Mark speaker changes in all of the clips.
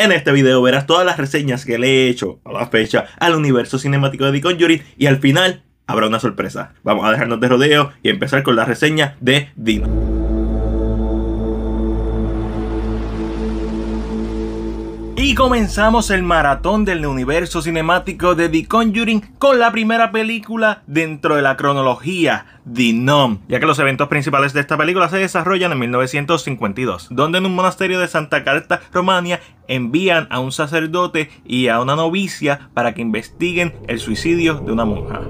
Speaker 1: En este video verás todas las reseñas que le he hecho a la fecha al universo cinemático de The Conjuring y al final habrá una sorpresa. Vamos a dejarnos de rodeo y empezar con la reseña de Dino. Y comenzamos el maratón del universo cinemático de The Conjuring con la primera película dentro de la cronología, The Nom, ya que los eventos principales de esta película se desarrollan en 1952, donde en un monasterio de Santa Carta, Romania, envían a un sacerdote y a una novicia para que investiguen el suicidio de una monja.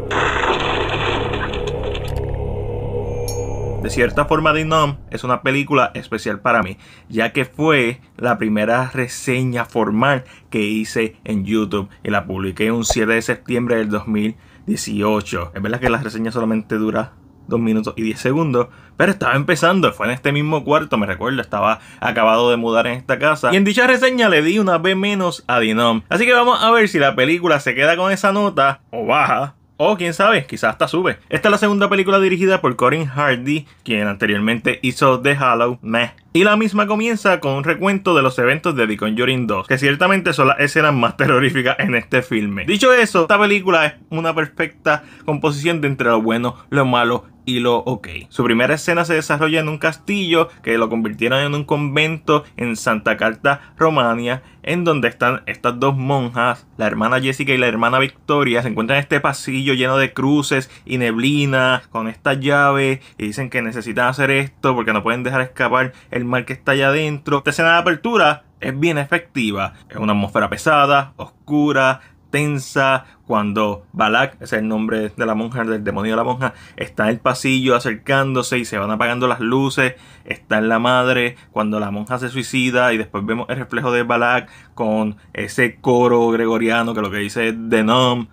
Speaker 1: De cierta forma, Dinom es una película especial para mí, ya que fue la primera reseña formal que hice en YouTube y la publiqué un 7 de septiembre del 2018. Es verdad que la reseña solamente dura 2 minutos y 10 segundos. Pero estaba empezando, fue en este mismo cuarto, me recuerdo, estaba acabado de mudar en esta casa. Y en dicha reseña le di una B menos a Dinom. Así que vamos a ver si la película se queda con esa nota o baja o oh, quién sabe, quizás hasta sube. Esta es la segunda película dirigida por Corin Hardy, quien anteriormente hizo The Hollow Meh y la misma comienza con un recuento de los eventos de The Conjuring 2, que ciertamente son las escenas más terroríficas en este filme. Dicho eso, esta película es una perfecta composición de entre lo bueno, lo malo y lo ok. Su primera escena se desarrolla en un castillo que lo convirtieron en un convento en Santa Carta, Romania, en donde están estas dos monjas, la hermana Jessica y la hermana Victoria, se encuentran en este pasillo lleno de cruces y neblina, con esta llave y dicen que necesitan hacer esto porque no pueden dejar escapar el mar que está allá adentro. Esta escena de apertura es bien efectiva. Es una atmósfera pesada, oscura, tensa. Cuando Balak, es el nombre de la monja, del demonio de la monja, está en el pasillo acercándose y se van apagando las luces. Está en la madre. Cuando la monja se suicida y después vemos el reflejo de Balak con ese coro gregoriano que lo que dice es Nom.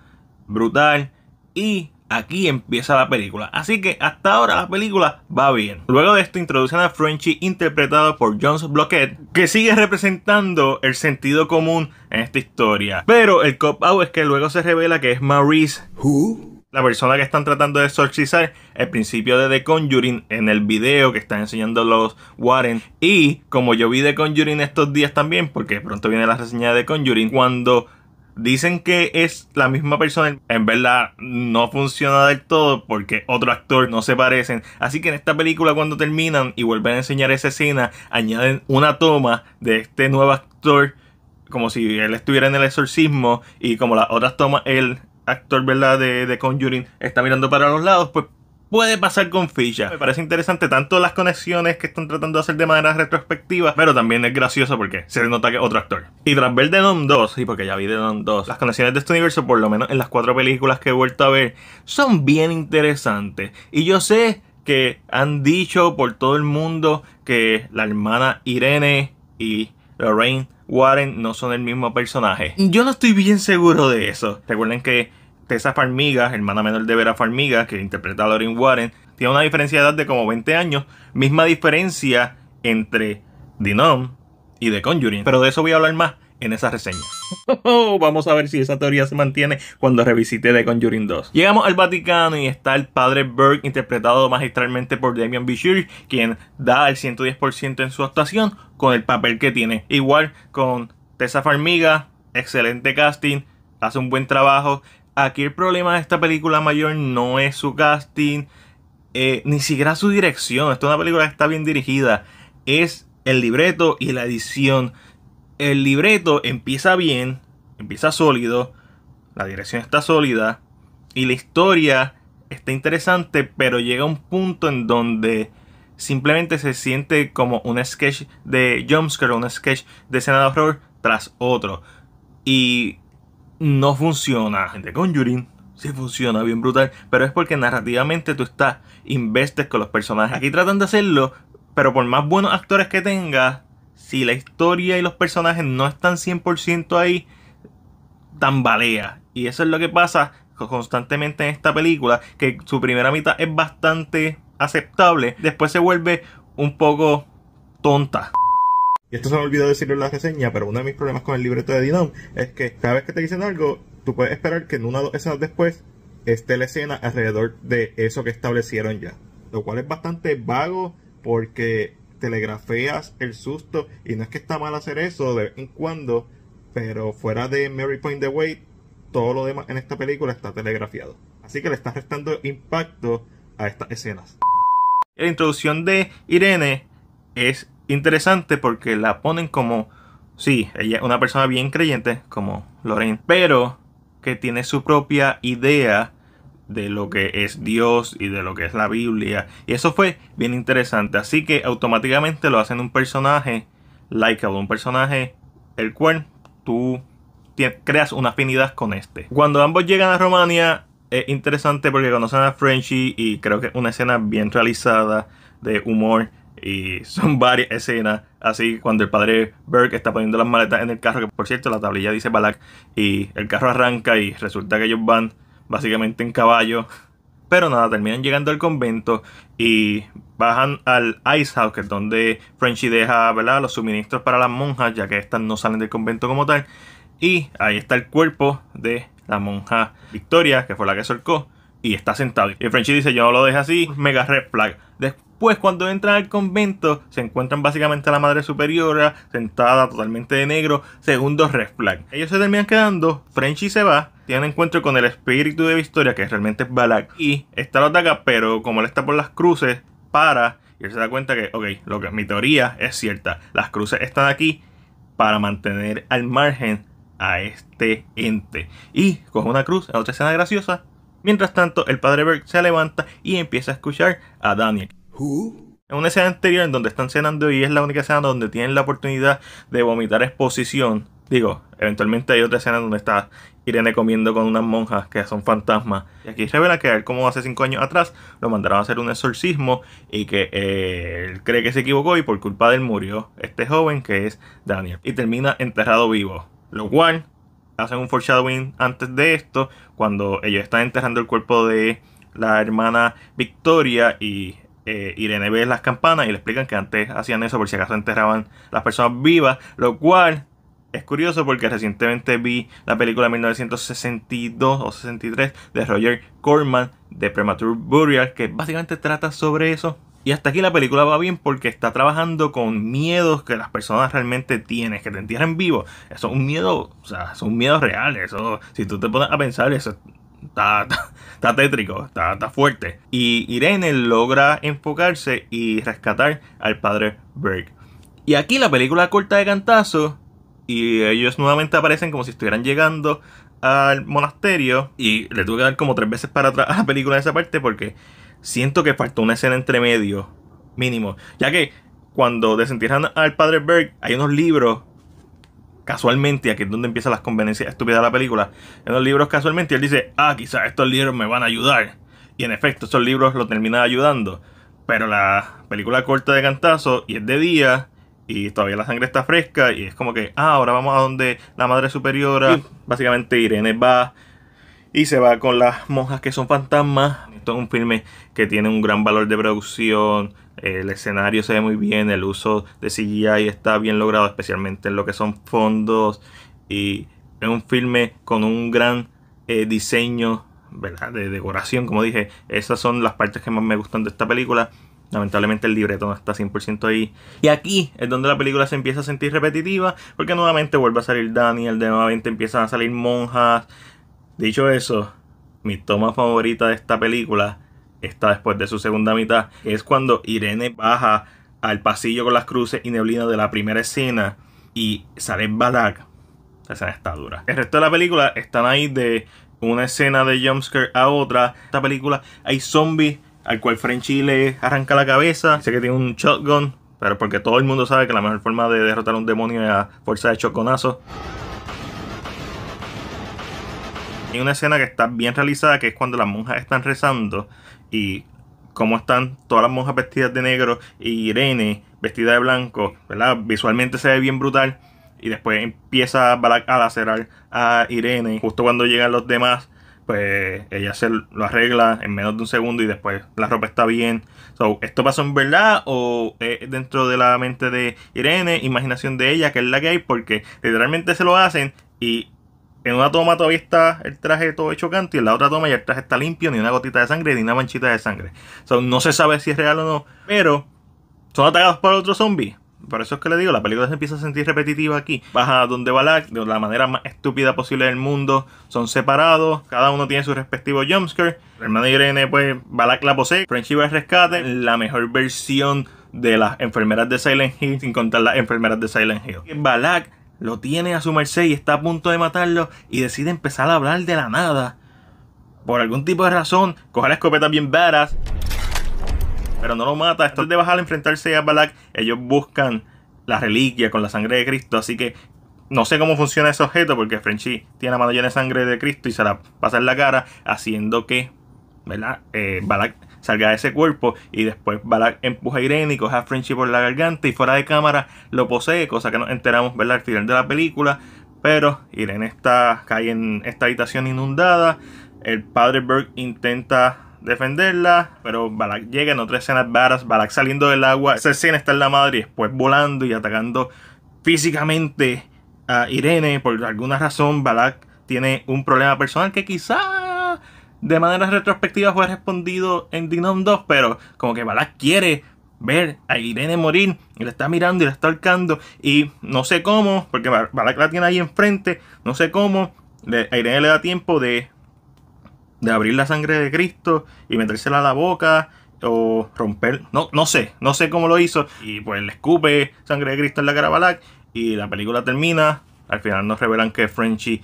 Speaker 1: Brutal. Y aquí empieza la película. Así que hasta ahora la película va bien. Luego de esto introducen a Frenchy interpretado por Jones Bloquet, que sigue representando el sentido común en esta historia. Pero el cop-out es que luego se revela que es Maurice. ¿Who? la persona que están tratando de exorcizar el principio de The Conjuring en el video que están enseñando los Warren. Y como yo vi The Conjuring estos días también, porque pronto viene la reseña de The Conjuring, cuando Dicen que es la misma persona, en verdad no funciona del todo porque otro actor no se parecen. Así que en esta película cuando terminan y vuelven a enseñar esa escena, añaden una toma de este nuevo actor como si él estuviera en el exorcismo y como las otras tomas el actor, ¿verdad? De, de Conjuring está mirando para los lados, pues puede pasar con Ficha. Me parece interesante tanto las conexiones que están tratando de hacer de manera retrospectiva, pero también es gracioso porque se nota que otro actor. Y tras ver 2, y porque ya vi Denom 2, las conexiones de este universo, por lo menos en las cuatro películas que he vuelto a ver, son bien interesantes. Y yo sé que han dicho por todo el mundo que la hermana Irene y Lorraine Warren no son el mismo personaje. Yo no estoy bien seguro de eso. Recuerden que Tessa Farmiga, hermana menor de Vera Farmiga, que interpreta a Lauren Warren, tiene una diferencia de edad de como 20 años, misma diferencia entre Dinom y The Conjuring. Pero de eso voy a hablar más en esa reseña. Oh, vamos a ver si esa teoría se mantiene cuando revisite The Conjuring 2. Llegamos al Vaticano y está el padre Burke, interpretado magistralmente por Damian Bichir, quien da el 110% en su actuación con el papel que tiene. Igual con Tessa Farmiga, excelente casting, hace un buen trabajo. Aquí el problema de esta película mayor no es su casting, eh, ni siquiera su dirección. Esta es una película que está bien dirigida. Es el libreto y la edición. El libreto empieza bien, empieza sólido, la dirección está sólida y la historia está interesante, pero llega un punto en donde simplemente se siente como un sketch de jumpscare, un sketch de escena de horror tras otro. Y no funciona. Gente, Conjuring sí funciona bien brutal, pero es porque narrativamente tú estás investes con los personajes. Aquí tratan de hacerlo, pero por más buenos actores que tengas, si la historia y los personajes no están 100% ahí, tambalea. Y eso es lo que pasa constantemente en esta película, que su primera mitad es bastante aceptable, después se vuelve un poco tonta y esto se me olvidó decirlo en la reseña, pero uno de mis problemas con el libreto de Dinam es que cada vez que te dicen algo, tú puedes esperar que en una o dos escenas después esté la escena alrededor de eso que establecieron ya. Lo cual es bastante vago porque telegrafeas el susto y no es que está mal hacer eso de vez en cuando, pero fuera de Mary Point the Way, todo lo demás en esta película está telegrafiado. Así que le está restando impacto a estas escenas. La introducción de Irene es interesante porque la ponen como, sí, ella es una persona bien creyente, como Lorraine, pero que tiene su propia idea de lo que es Dios y de lo que es la Biblia. Y eso fue bien interesante. Así que automáticamente lo hacen un personaje like a un personaje el cual tú creas una afinidad con este. Cuando ambos llegan a Romania es interesante porque conocen a Frenchy y creo que una escena bien realizada de humor y son varias escenas, así cuando el padre Burke está poniendo las maletas en el carro, que por cierto la tablilla dice Balak, y el carro arranca y resulta que ellos van básicamente en caballo. Pero nada, terminan llegando al convento y bajan al Ice House, que es donde Frenchy deja ¿verdad? los suministros para las monjas, ya que estas no salen del convento como tal. Y ahí está el cuerpo de la monja Victoria, que fue la que solcó, y está sentado. Y Frenchy dice, yo no lo dejo así, mega red flag. Después pues cuando entran al convento, se encuentran básicamente a la madre superiora, sentada totalmente de negro, segundo red flag. Ellos se terminan quedando, Frenchy se va, tiene un encuentro con el espíritu de Victoria, que realmente es Balak, y está lo ataca, pero como él está por las cruces, para, y él se da cuenta que, ok, lo que, mi teoría es cierta, las cruces están aquí para mantener al margen a este ente. Y coge una cruz, otra escena graciosa, Mientras tanto, el padre Berg se levanta y empieza a escuchar a Daniel. En una escena anterior en donde están cenando y es la única escena donde tienen la oportunidad de vomitar exposición. Digo, eventualmente hay otra escena donde está Irene comiendo con unas monjas que son fantasmas. Y aquí revela que él, como hace cinco años atrás, lo mandaron a hacer un exorcismo y que eh, él cree que se equivocó y por culpa de él murió este joven que es Daniel. Y termina enterrado vivo. Lo cual hacen un foreshadowing antes de esto, cuando ellos están enterrando el cuerpo de la hermana Victoria y eh, Irene ve las campanas y le explican que antes hacían eso por si acaso enterraban las personas vivas, lo cual es curioso porque recientemente vi la película 1962 o 63 de Roger Corman de Premature Burial que básicamente trata sobre eso. Y hasta aquí la película va bien porque está trabajando con miedos que las personas realmente tienen, que te entierren vivo. Eso es un miedo, o sea, son miedos reales. si tú te pones a pensar, eso está tétrico, está, fuerte. Y Irene logra enfocarse y rescatar al padre Berg. Y aquí la película corta de cantazo y ellos nuevamente aparecen como si estuvieran llegando al monasterio y le tuve que dar como tres veces para atrás a la película de esa parte porque siento que faltó una escena entre medio mínimo ya que cuando desentierran al padre Berg hay unos libros casualmente, aquí es donde empiezan las conveniencias estúpidas de la película, en los libros casualmente él dice, ah, quizás estos libros me van a ayudar. Y en efecto, esos libros lo terminan ayudando. Pero la película corta de cantazo y es de día y todavía la sangre está fresca y es como que, ah, ahora vamos a donde la madre superiora, básicamente Irene va y se va con las monjas que son fantasmas. Esto es un filme que tiene un gran valor de producción, el escenario se ve muy bien, el uso de CGI está bien logrado, especialmente en lo que son fondos y es un filme con un gran eh, diseño ¿verdad? de decoración, como dije. Esas son las partes que más me gustan de esta película. Lamentablemente el libreto no está 100% ahí. Y aquí es donde la película se empieza a sentir repetitiva, porque nuevamente vuelve a salir Daniel, de nuevamente empiezan a salir monjas. Dicho eso, mi toma favorita de esta película está después de su segunda mitad, es cuando Irene baja al pasillo con las cruces y neblina de la primera escena y sale Balak. La escena está dura. El resto de la película están ahí de una escena de jumpscare a otra. Esta película hay zombies al cual Frenchy le arranca la cabeza. Dice que tiene un shotgun, pero porque todo el mundo sabe que la mejor forma de derrotar a un demonio es a fuerza de choconazo. Hay una escena que está bien realizada, que es cuando las monjas están rezando y cómo están todas las monjas vestidas de negro y Irene vestida de blanco, ¿verdad? Visualmente se ve bien brutal. Y después empieza a lacerar a Irene. Justo cuando llegan los demás, pues ella se lo arregla en menos de un segundo y después la ropa está bien. ¿Esto pasó en verdad o dentro de la mente de Irene, imaginación de ella, que es la que hay? Porque literalmente se lo hacen y en una toma todavía está el traje todo hecho canto y en la otra toma ya el traje está limpio, ni una gotita de sangre, ni una manchita de sangre. sea, no se sabe si es real o no, pero son atacados por otro zombie. Por eso es que le digo, la película se empieza a sentir repetitiva aquí. Baja donde Balak, de la manera más estúpida posible del mundo. Son separados, cada uno tiene su respectivo jumpscare. El hermano Irene, pues, Balak la posee. Frenchie va al rescate. La mejor versión de las enfermeras de Silent Hill, sin contar las enfermeras de Silent Hill. Balak lo tiene a su merced y está a punto de matarlo y decide empezar a hablar de la nada. Por algún tipo de razón, coge la escopeta bien varas, pero no lo mata. Esto es de bajar a enfrentarse a Balak, ellos buscan la reliquia con la sangre de Cristo, así que no sé cómo funciona ese objeto porque Frenchy tiene la mano llena de sangre de Cristo y se la pasa en la cara, haciendo que, ¿verdad? Eh, Balak salga de ese cuerpo y después Balak empuja a Irene y coge a Frenchy por la garganta y fuera de cámara lo posee, cosa que nos enteramos, ¿verdad? Al final de la película. Pero Irene está, cae en esta habitación inundada. El padre Berg intenta defenderla, pero Balak llega en otra escena varas, Balak saliendo del agua, esa escena está en la madre y después volando y atacando físicamente a Irene. Por alguna razón Balak tiene un problema personal que quizás de manera retrospectiva fue respondido en Dinom 2, pero como que Balak quiere ver a Irene morir y la está mirando y la está ahorcando y no sé cómo, porque Balak la tiene ahí enfrente, no sé cómo, a Irene le da tiempo de, de abrir la sangre de Cristo y metérsela a la boca o romper, no, no sé, no sé cómo lo hizo y pues le escupe sangre de Cristo en la cara a Balak y la película termina, al final nos revelan que Frenchie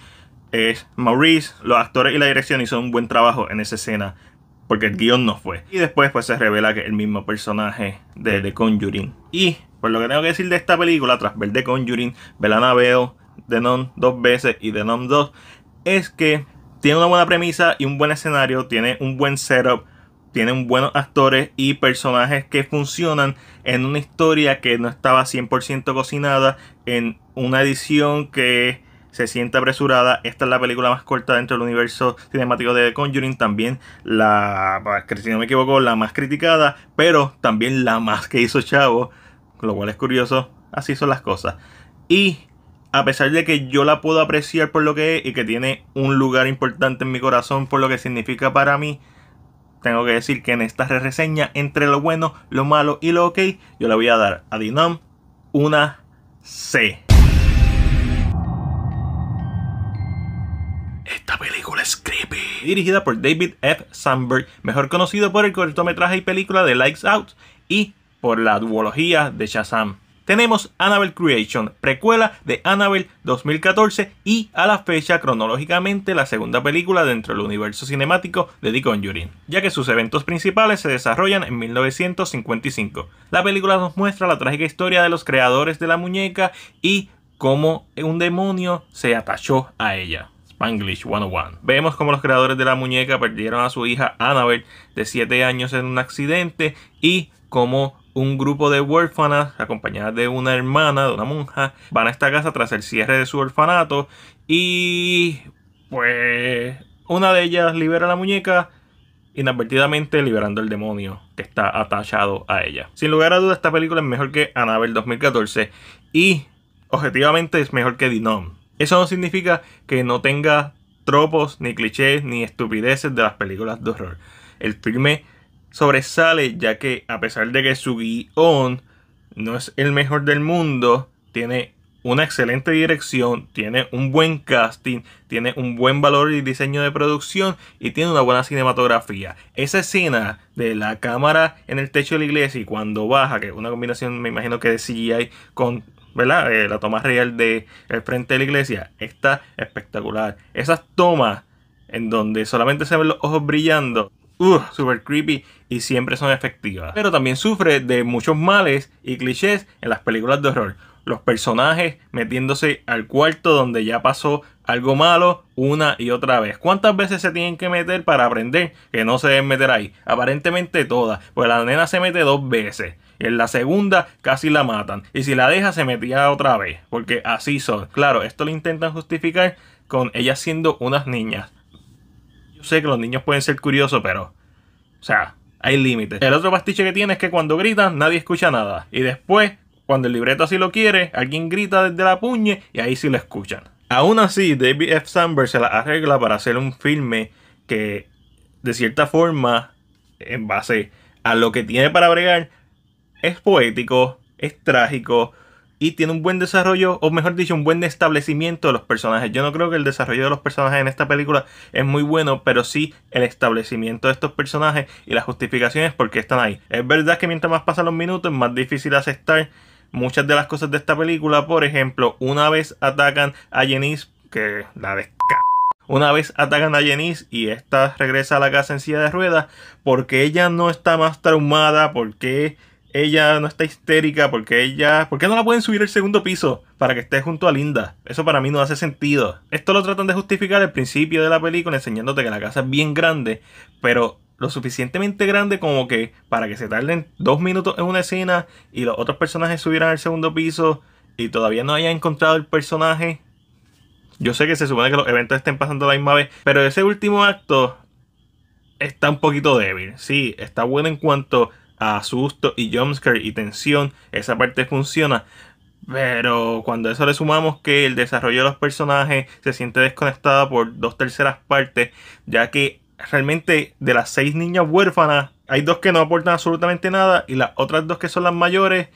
Speaker 1: es Maurice. Los actores y la dirección hizo un buen trabajo en esa escena porque el guión no fue. Y después pues se revela que el mismo personaje de The Conjuring. Y por lo que tengo que decir de esta película, tras ver The Conjuring, ver veo The Nun dos veces y The Nun 2, es que tiene una buena premisa y un buen escenario, tiene un buen setup, Tiene buenos actores y personajes que funcionan en una historia que no estaba 100% cocinada, en una edición que se siente apresurada. Esta es la película más corta dentro del universo cinemático de The Conjuring. También la, pues, si no me equivoco, la más criticada, pero también la más que hizo Chavo. Lo cual es curioso. Así son las cosas. Y a pesar de que yo la puedo apreciar por lo que es y que tiene un lugar importante en mi corazón por lo que significa para mí, tengo que decir que en esta reseña, entre lo bueno, lo malo y lo ok, yo le voy a dar a Dinam una C. Esta película es creepy. Dirigida por David F. Sandberg, mejor conocido por el cortometraje y película de Lights Out y por la duología de Shazam. Tenemos Annabelle Creation, precuela de Annabelle 2014 y a la fecha cronológicamente la segunda película dentro del universo cinemático de The Conjuring, ya que sus eventos principales se desarrollan en 1955. La película nos muestra la trágica historia de los creadores de la muñeca y cómo un demonio se atachó a ella. English 101. Vemos como los creadores de la muñeca perdieron a su hija Annabel de 7 años en un accidente y como un grupo de huérfanas acompañadas de una hermana, de una monja, van a esta casa tras el cierre de su orfanato y pues una de ellas libera a la muñeca inadvertidamente liberando el demonio que está atachado a ella. Sin lugar a dudas esta película es mejor que Annabelle 2014 y objetivamente es mejor que Dinom eso no significa que no tenga tropos, ni clichés, ni estupideces de las películas de horror. El filme sobresale ya que a pesar de que su guión no es el mejor del mundo, tiene una excelente dirección, tiene un buen casting, tiene un buen valor y diseño de producción y tiene una buena cinematografía. Esa escena de la cámara en el techo de la iglesia y cuando baja, que es una combinación me imagino que de CGI con ¿verdad? Eh, la toma real de el frente de la iglesia está espectacular. Esas tomas en donde solamente se ven los ojos brillando, uh, super creepy y siempre son efectivas. Pero también sufre de muchos males y clichés en las películas de horror. Los personajes metiéndose al cuarto donde ya pasó algo malo una y otra vez. ¿Cuántas veces se tienen que meter para aprender que no se deben meter ahí? Aparentemente todas, pues la nena se mete dos veces. En la segunda casi la matan. Y si la deja se metía otra vez. Porque así son. Claro, esto lo intentan justificar con ellas siendo unas niñas. Yo sé que los niños pueden ser curiosos, pero... O sea, hay límites. El otro pastiche que tiene es que cuando gritan nadie escucha nada. Y después, cuando el libreto así lo quiere, alguien grita desde la puñe y ahí sí lo escuchan. Aún así, David F. Sandberg se la arregla para hacer un filme que, de cierta forma, en base a lo que tiene para bregar, es poético, es trágico y tiene un buen desarrollo, o mejor dicho, un buen establecimiento de los personajes. Yo no creo que el desarrollo de los personajes en esta película es muy bueno, pero sí el establecimiento de estos personajes y las justificaciones por qué están ahí. Es verdad que mientras más pasan los minutos más difícil aceptar muchas de las cosas de esta película. Por ejemplo, una vez atacan a Jenice, que la de una vez atacan a Jenice y esta regresa a la casa en silla de ruedas, porque ella no está más traumada, porque ella no está histérica, porque ella. ¿Por qué no la pueden subir al segundo piso para que esté junto a Linda? Eso para mí no hace sentido. Esto lo tratan de justificar al principio de la película enseñándote que la casa es bien grande, pero lo suficientemente grande como que para que se tarden dos minutos en una escena y los otros personajes subieran al segundo piso y todavía no haya encontrado el personaje. Yo sé que se supone que los eventos estén pasando a la misma vez, pero ese último acto está un poquito débil. Sí, está bueno en cuanto a susto y jumpscare y tensión, esa parte funciona. Pero cuando a eso le sumamos que el desarrollo de los personajes se siente desconectada por dos terceras partes, ya que realmente de las seis niñas huérfanas hay dos que no aportan absolutamente nada y las otras dos que son las mayores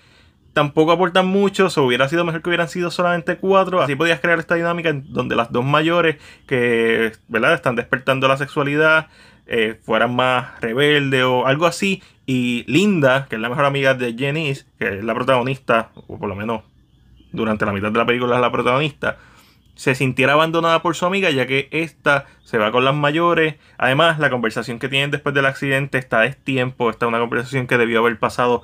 Speaker 1: tampoco aportan mucho, se hubiera sido mejor que hubieran sido solamente cuatro, así podías crear esta dinámica en donde las dos mayores que ¿verdad? están despertando la sexualidad eh, fueran más rebeldes o algo así y Linda, que es la mejor amiga de Janice, que es la protagonista, o por lo menos durante la mitad de la película es la protagonista, se sintiera abandonada por su amiga ya que esta se va con las mayores. Además, la conversación que tienen después del accidente está es tiempo, está una conversación que debió haber pasado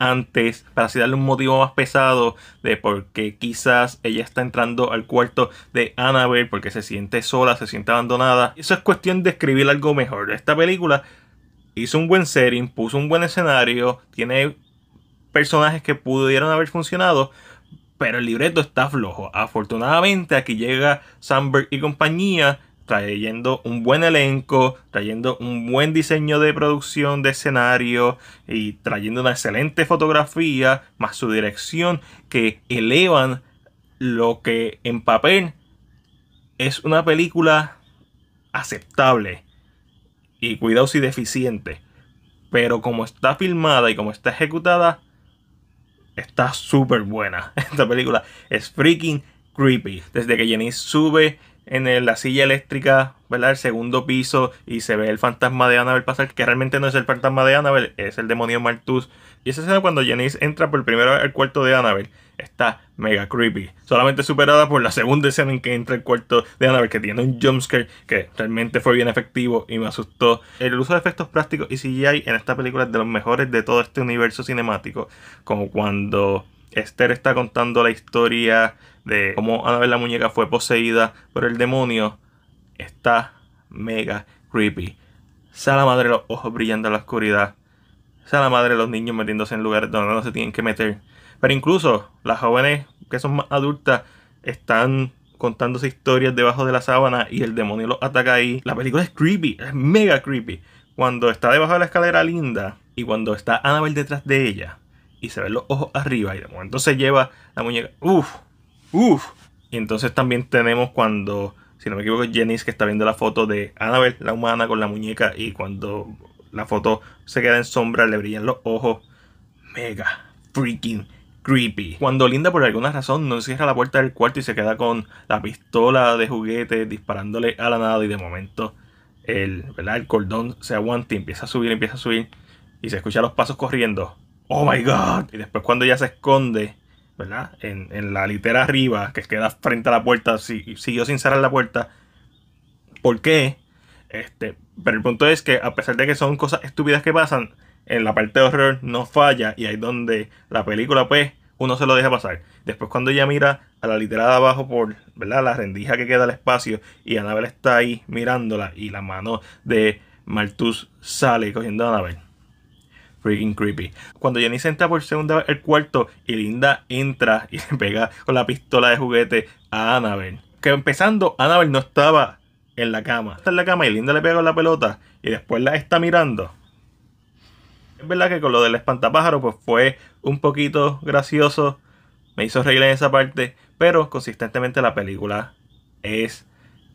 Speaker 1: antes para así darle un motivo más pesado de por qué quizás ella está entrando al cuarto de Annabelle porque se siente sola, se siente abandonada. Eso es cuestión de escribir algo mejor. Esta película hizo un buen setting, puso un buen escenario, tiene personajes que pudieron haber funcionado, pero el libreto está flojo. Afortunadamente aquí llega Sandberg y compañía trayendo un buen elenco, trayendo un buen diseño de producción de escenario y trayendo una excelente fotografía, más su dirección, que elevan lo que en papel es una película aceptable y cuidado si deficiente. Pero como está filmada y como está ejecutada, está súper buena. Esta película es freaking creepy. Desde que Jenny sube en la silla eléctrica, ¿verdad? El segundo piso y se ve el fantasma de Annabelle pasar, que realmente no es el fantasma de Annabelle, es el demonio Martus y esa escena cuando Janice entra por primera vez al cuarto de Annabelle está mega creepy. Solamente superada por la segunda escena en que entra el cuarto de Annabelle, que tiene un jumpscare que realmente fue bien efectivo y me asustó. El uso de efectos prácticos y CGI en esta película es de los mejores de todo este universo cinemático. Como cuando Esther está contando la historia de cómo Annabelle la muñeca fue poseída por el demonio. Está mega creepy. Sala madre los ojos brillando en la oscuridad o sea, la madre de los niños metiéndose en lugares donde no se tienen que meter. Pero incluso las jóvenes que son más adultas están contándose historias debajo de la sábana y el demonio los ataca ahí. La película es creepy, es mega creepy. Cuando está debajo de la escalera linda y cuando está Annabel detrás de ella y se ven los ojos arriba y de momento se lleva la muñeca. Uf, uf. Y entonces también tenemos cuando, si no me equivoco, Jenny que está viendo la foto de Annabel, la humana, con la muñeca y cuando la foto se queda en sombra, le brillan los ojos. Mega freaking creepy. Cuando Linda por alguna razón no cierra la puerta del cuarto y se queda con la pistola de juguete disparándole a la nada y de momento el, el cordón se aguanta y empieza a subir, empieza a subir y se escucha los pasos corriendo. Oh my god. Y después cuando ella se esconde, ¿verdad? En, la litera arriba que queda frente a la puerta, si, siguió sin cerrar la puerta. ¿Por qué? Este, pero el punto es que a pesar de que son cosas estúpidas que pasan, en la parte de horror no falla y ahí donde la película pues uno se lo deja pasar. Después cuando ella mira a la literada abajo por ¿verdad? la rendija que queda al espacio y Anabel está ahí mirándola y la mano de Martus sale cogiendo a Anabel. Freaking creepy. Cuando Jenny se entra por segunda el cuarto y Linda entra y le pega con la pistola de juguete a Annabel. Que empezando, Annabel no estaba en la cama. Está en la cama y Linda le pega la pelota y después la está mirando. Es verdad que con lo del espantapájaro pues fue un poquito gracioso. Me hizo reír en esa parte. Pero consistentemente la película es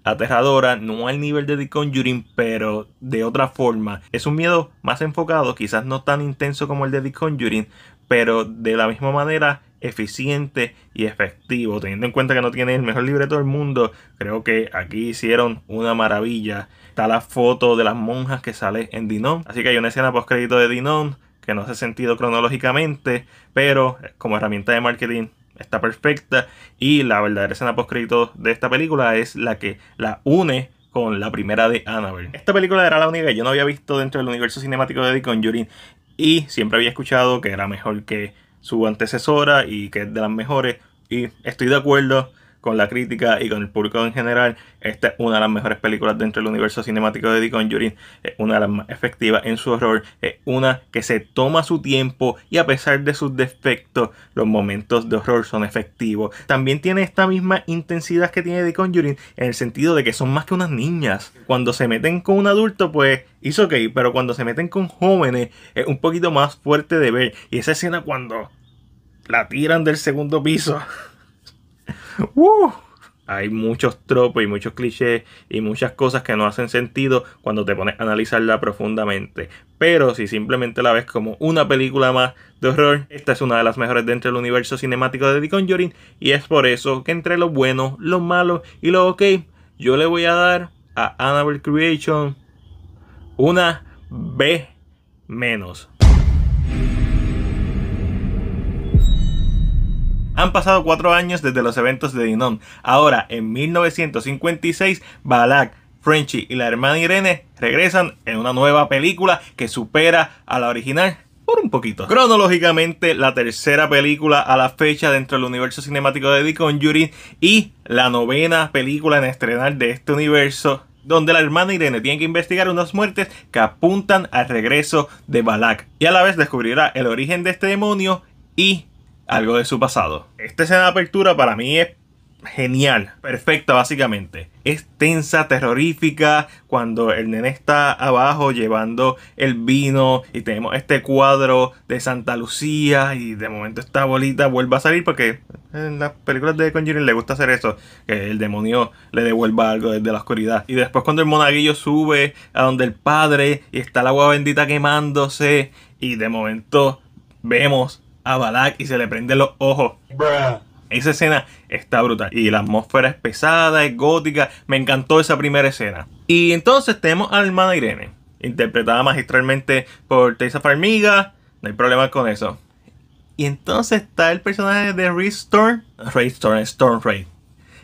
Speaker 1: aterradora. No al nivel de The Conjuring, pero de otra forma. Es un miedo más enfocado, quizás no tan intenso como el de The Conjuring. Pero de la misma manera eficiente y efectivo. Teniendo en cuenta que no tiene el mejor todo el mundo, creo que aquí hicieron una maravilla. Está la foto de las monjas que sale en Dinon. Así que hay una escena post crédito de Dinon que no ha sentido cronológicamente, pero como herramienta de marketing está perfecta. Y la verdadera escena post crédito de esta película es la que la une con la primera de Annabelle. Esta película era la única que yo no había visto dentro del universo cinemático de The Conjuring y siempre había escuchado que era mejor que su antecesora y que es de las mejores. Y estoy de acuerdo con la crítica y con el público en general. Esta es una de las mejores películas dentro del universo cinemático de The Conjuring, es una de las más efectivas en su horror, es una que se toma su tiempo y a pesar de sus defectos, los momentos de horror son efectivos. También tiene esta misma intensidad que tiene The Conjuring en el sentido de que son más que unas niñas. Cuando se meten con un adulto, pues es ok, pero cuando se meten con jóvenes es un poquito más fuerte de ver. Y esa escena cuando la tiran del segundo piso. Hay muchos tropos y muchos clichés y muchas cosas que no hacen sentido cuando te pones a analizarla profundamente. Pero si simplemente la ves como una película más de horror, esta es una de las mejores dentro del universo cinemático de The Conjuring. Y es por eso que entre lo bueno, lo malo y lo ok, yo le voy a dar a Annabelle Creation una B menos. Han pasado cuatro años desde los eventos de Dinon. Ahora, en 1956, Balak, Frenchy y la hermana Irene regresan en una nueva película que supera a la original por un poquito. Cronológicamente, la tercera película a la fecha dentro del universo cinemático de The Conjuring y la novena película en estrenar de este universo donde la hermana Irene tiene que investigar unas muertes que apuntan al regreso de Balak y a la vez descubrirá el origen de este demonio y algo de su pasado. Esta escena de apertura para mí es genial, perfecta básicamente. Es tensa, terrorífica, cuando el nene está abajo llevando el vino y tenemos este cuadro de Santa Lucía y de momento esta bolita vuelve a salir porque en las películas de Conjuring le gusta hacer eso, que el demonio le devuelva algo desde la oscuridad. Y después cuando el monaguillo sube a donde el padre y está el agua bendita quemándose y de momento vemos a Balak y se le prende los ojos. Esa escena está brutal. Y la atmósfera es pesada, es gótica. Me encantó esa primera escena. Y entonces tenemos a la hermana Irene, interpretada magistralmente por Tessa Farmiga. No hay problema con eso. Y entonces está el personaje de Reed Storm. Ray Storm, Storm Ray.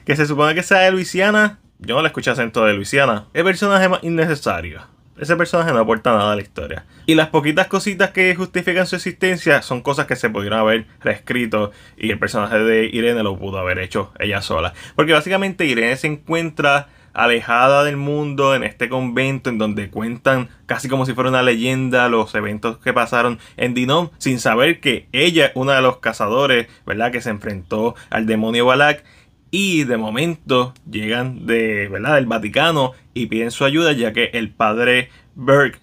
Speaker 1: Que se supone que sea de Luisiana. Yo no le escuché acento de Luisiana. El personaje más innecesario ese personaje no aporta nada a la historia. Y las poquitas cositas que justifican su existencia son cosas que se pudieron haber reescrito y el personaje de Irene lo pudo haber hecho ella sola. Porque básicamente Irene se encuentra alejada del mundo, en este convento en donde cuentan casi como si fuera una leyenda los eventos que pasaron en Dinom, sin saber que ella, una de los cazadores, ¿verdad? Que se enfrentó al demonio Balak, y de momento llegan de, ¿verdad? del Vaticano y piden su ayuda ya que el padre Berg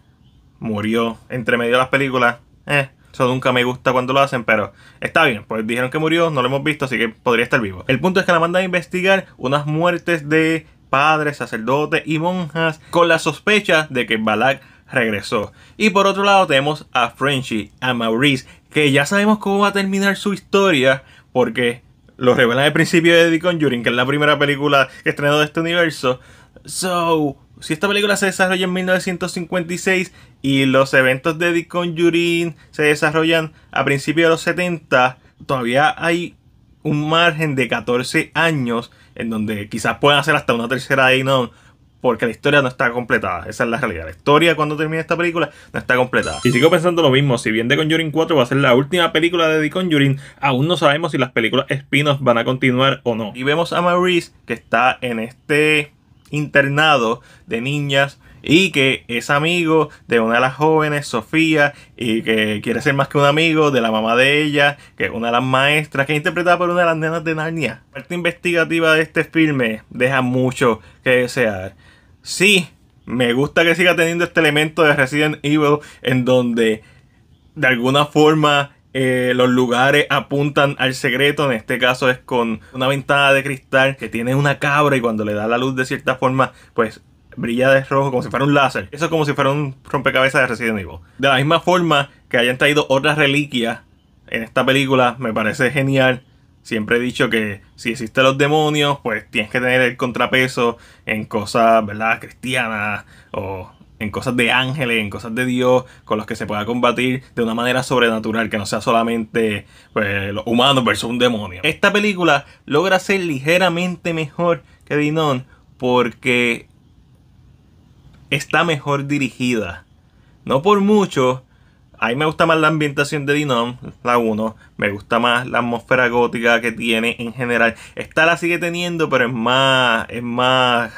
Speaker 1: murió entre medio de las películas. Eh, eso nunca me gusta cuando lo hacen, pero está bien. Pues dijeron que murió, no lo hemos visto, así que podría estar vivo. El punto es que la mandan a investigar unas muertes de padres, sacerdotes y monjas con la sospecha de que Balak regresó. Y por otro lado tenemos a Frenchy, a Maurice, que ya sabemos cómo va a terminar su historia porque lo revelan al principio de The Conjuring, que es la primera película que estrenó de este universo. So, si esta película se desarrolla en 1956 y los eventos de The Conjuring se desarrollan a principios de los 70, todavía hay un margen de 14 años en donde quizás puedan hacer hasta una tercera de Inon porque la historia no está completada. Esa es la realidad. La historia cuando termine esta película no está completada. Y sigo pensando lo mismo. Si bien The Conjuring 4 va a ser la última película de The Conjuring, aún no sabemos si las películas spin van a continuar o no. Y vemos a Maurice que está en este internado de niñas y que es amigo de una de las jóvenes, Sofía, y que quiere ser más que un amigo de la mamá de ella, que es una de las maestras, que es interpretada por una de las nenas de Narnia. La parte investigativa de este filme deja mucho que desear sí, me gusta que siga teniendo este elemento de Resident Evil en donde de alguna forma eh, los lugares apuntan al secreto. En este caso es con una ventana de cristal que tiene una cabra y cuando le da la luz de cierta forma, pues brilla de rojo como si fuera un láser. Eso es como si fuera un rompecabezas de Resident Evil. De la misma forma que hayan traído otras reliquias en esta película, me parece genial. Siempre he dicho que si existen los demonios, pues tienes que tener el contrapeso en cosas, ¿verdad?, cristianas o en cosas de ángeles, en cosas de Dios, con los que se pueda combatir de una manera sobrenatural, que no sea solamente pues, los humanos versus un demonio. Esta película logra ser ligeramente mejor que Dinon porque está mejor dirigida. No por mucho, a mí me gusta más la ambientación de Dinom, la 1. Me gusta más la atmósfera gótica que tiene en general. Esta la sigue teniendo, pero es más. Es más.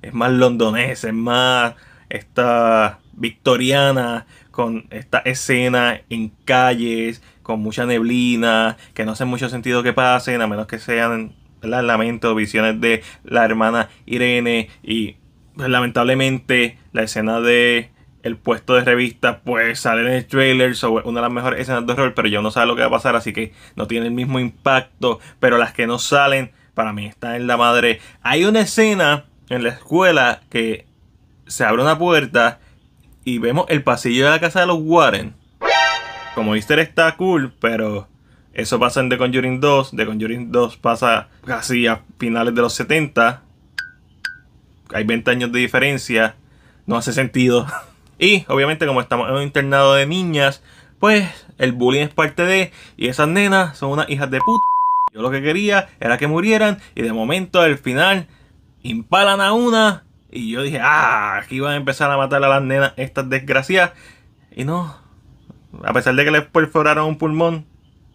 Speaker 1: Es más londonés. es más. Esta victoriana, con esta escena en calles, con mucha neblina, que no hace mucho sentido que pasen, a menos que sean ¿verdad? lamento, visiones de la hermana Irene y pues, lamentablemente la escena de el puesto de revista, pues sale en el trailer, sobre una de las mejores escenas de horror, pero yo no sé lo que va a pasar, así que no tiene el mismo impacto, pero las que no salen, para mí están en la madre. Hay una escena en la escuela que se abre una puerta y vemos el pasillo de la casa de los Warren. Como Easter está cool, pero eso pasa en The Conjuring 2. The Conjuring 2 pasa casi a finales de los 70. Hay 20 años de diferencia. No hace sentido. Y obviamente como estamos en un internado de niñas, pues el bullying es parte de... Y esas nenas son unas hijas de puta. Yo lo que quería era que murieran y de momento al final impalan a una. Y yo dije, ah, aquí van a empezar a matar a las nenas estas desgracias. Y no, a pesar de que le perforaron un pulmón,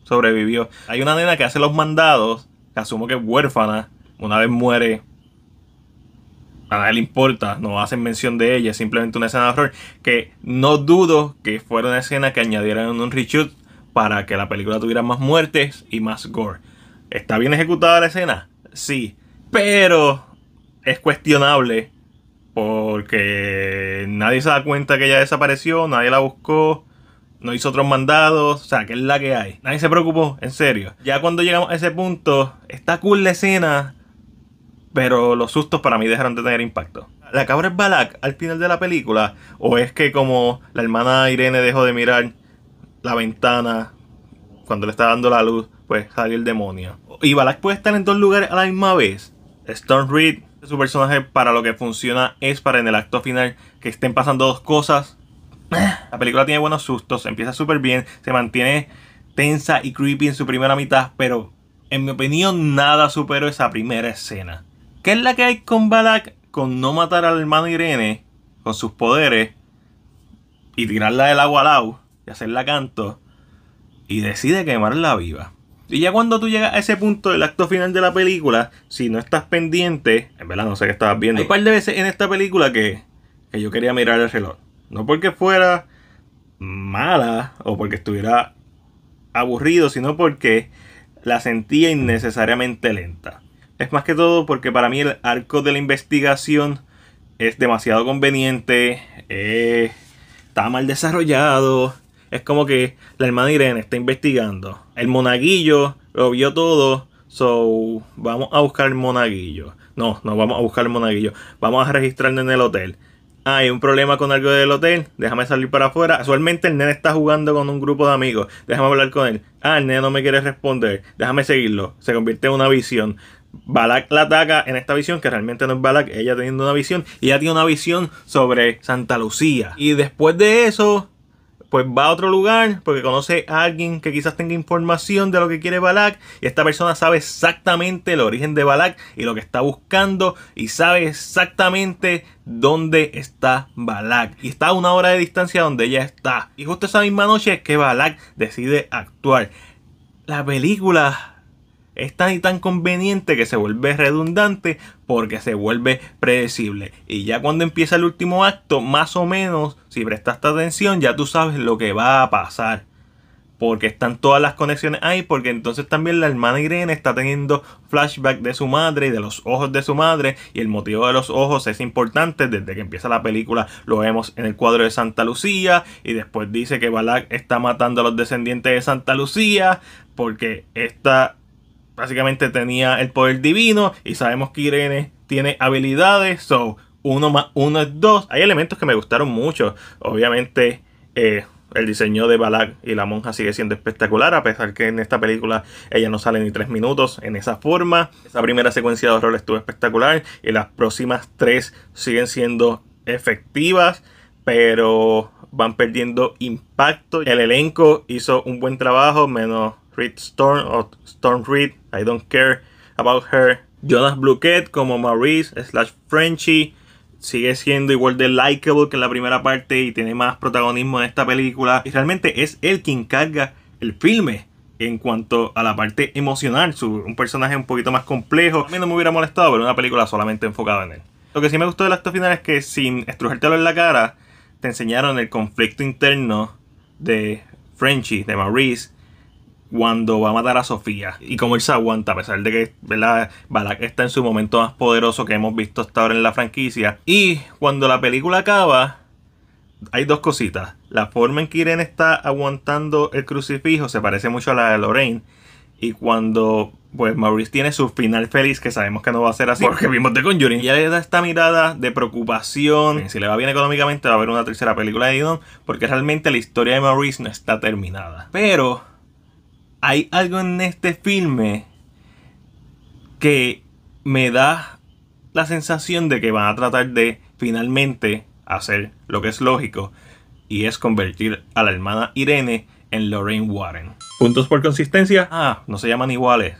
Speaker 1: sobrevivió. Hay una nena que hace los mandados, que asumo que es huérfana, una vez muere a nadie le importa, no hacen mención de ella, es simplemente una escena de horror que no dudo que fuera una escena que añadieran un reshoot para que la película tuviera más muertes y más gore. ¿Está bien ejecutada la escena? Sí, pero es cuestionable porque nadie se da cuenta que ella desapareció, nadie la buscó, no hizo otros mandados, o sea, que es la que hay. Nadie se preocupó, en serio. Ya cuando llegamos a ese punto, está cool la escena, pero los sustos para mí dejaron de tener impacto. La cabra es Balak al final de la película, o es que como la hermana Irene dejó de mirar la ventana cuando le está dando la luz, pues salió el demonio. Y Balak puede estar en dos lugares a la misma vez. Storm Reed, su personaje, para lo que funciona es para en el acto final que estén pasando dos cosas. La película tiene buenos sustos, empieza súper bien, se mantiene tensa y creepy en su primera mitad, pero en mi opinión nada superó esa primera escena. ¿Qué es la que hay con Balak? Con no matar al hermano Irene con sus poderes y tirarla del agua al agua y hacerla canto y decide quemarla viva. Y ya cuando tú llegas a ese punto del acto final de la película, si no estás pendiente, en verdad no sé qué estabas viendo. Hay un par de veces en esta película que, que yo quería mirar el reloj. No porque fuera mala o porque estuviera aburrido, sino porque la sentía innecesariamente lenta. Es más que todo porque para mí el arco de la investigación es demasiado conveniente, eh, está mal desarrollado. Es como que la hermana Irene está investigando. El monaguillo lo vio todo, so vamos a buscar el monaguillo. No, no vamos a buscar el monaguillo. Vamos a registrarnos en el hotel. Ah, hay un problema con algo del hotel. Déjame salir para afuera. Actualmente el nene está jugando con un grupo de amigos. Déjame hablar con él. Ah, el nene no me quiere responder. Déjame seguirlo. Se convierte en una visión. Balak la ataca en esta visión, que realmente no es Balak, ella teniendo una visión, y ella tiene una visión sobre Santa Lucía. Y después de eso, pues va a otro lugar porque conoce a alguien que quizás tenga información de lo que quiere Balak y esta persona sabe exactamente el origen de Balak y lo que está buscando y sabe exactamente dónde está Balak y está a una hora de distancia donde ella está y justo esa misma noche es que Balak decide actuar la película es tan y tan conveniente que se vuelve redundante porque se vuelve predecible. Y ya cuando empieza el último acto, más o menos, si prestaste atención, ya tú sabes lo que va a pasar. Porque están todas las conexiones ahí, porque entonces también la hermana Irene está teniendo flashback de su madre y de los ojos de su madre. Y el motivo de los ojos es importante. Desde que empieza la película lo vemos en el cuadro de Santa Lucía. Y después dice que Balak está matando a los descendientes de Santa Lucía. Porque esta básicamente tenía el poder divino y sabemos que Irene tiene habilidades, so uno más uno es dos. Hay elementos que me gustaron mucho, obviamente eh, el diseño de Balak y la monja sigue siendo espectacular, a pesar que en esta película ella no sale ni tres minutos en esa forma. Esa primera secuencia de horror estuvo espectacular y las próximas tres siguen siendo efectivas, pero van perdiendo impacto. El elenco hizo un buen trabajo, menos Reed Storm o Storm Reed, I Don't Care About Her. Jonas Bluquet como Maurice slash Frenchie sigue siendo igual de likable que en la primera parte y tiene más protagonismo en esta película. Y realmente es él quien carga el filme en cuanto a la parte emocional. un personaje un poquito más complejo. A mí no me hubiera molestado ver una película solamente enfocada en él. Lo que sí me gustó del acto final es que sin estrujértelo en la cara, te enseñaron el conflicto interno de Frenchie, de Maurice, cuando va a matar a Sofía y cómo él se aguanta a pesar de que ¿verdad? Balak está en su momento más poderoso que hemos visto hasta ahora en la franquicia. Y cuando la película acaba, hay dos cositas. La forma en que Irene está aguantando el crucifijo se parece mucho a la de Lorraine. Y cuando pues Maurice tiene su final feliz, que sabemos que no va a ser así, porque vimos The Conjuring. Y le da esta mirada de preocupación. Si le va bien económicamente, va a haber una tercera película de Edon, porque realmente la historia de Maurice no está terminada. Pero hay algo en este filme que me da la sensación de que van a tratar de finalmente hacer lo que es lógico y es convertir a la hermana Irene en Lorraine Warren. Puntos por consistencia. Ah, no se llaman iguales.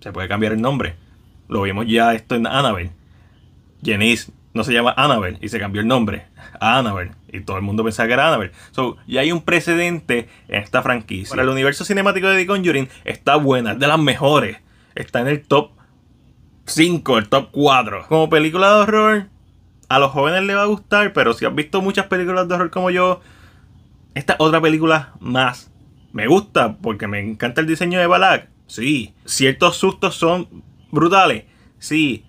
Speaker 1: Se puede cambiar el nombre. Lo vimos ya esto en Annabelle. Janice no se llama Annabelle y se cambió el nombre a Annabelle y todo el mundo pensaba que era Annabelle. y hay un precedente en esta franquicia. el universo cinemático de The Conjuring está buena, es de las mejores. Está en el top 5, el top 4. Como película de horror, a los jóvenes les va a gustar, pero si has visto muchas películas de horror como yo, esta otra película más me gusta porque me encanta el diseño de Balak. Sí, ciertos sustos son brutales. Sí,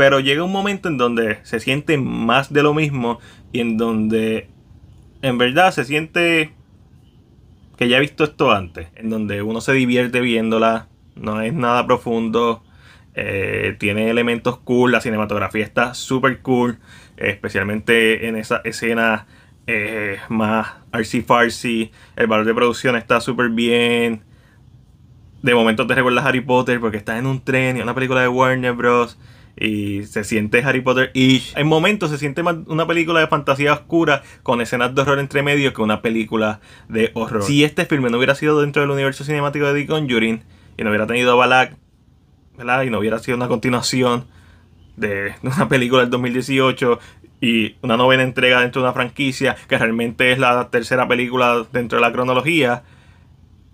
Speaker 1: pero llega un momento en donde se siente más de lo mismo y en donde en verdad se siente que ya he visto esto antes, en donde uno se divierte viéndola, no es nada profundo, eh, tiene elementos cool, la cinematografía está super cool, especialmente en esa escena eh, más arcy farsi, el valor de producción está súper bien. De momento te recuerdas Harry Potter porque estás en un tren y una película de Warner Bros y se siente Harry Potter y en momentos se siente más una película de fantasía oscura con escenas de horror entre medio que una película de horror. Si este filme no hubiera sido dentro del universo cinemático de The Jurin, y no hubiera tenido a Balak, ¿verdad? Y no hubiera sido una continuación de una película del 2018 y una novena entrega dentro de una franquicia que realmente es la tercera película dentro de la cronología,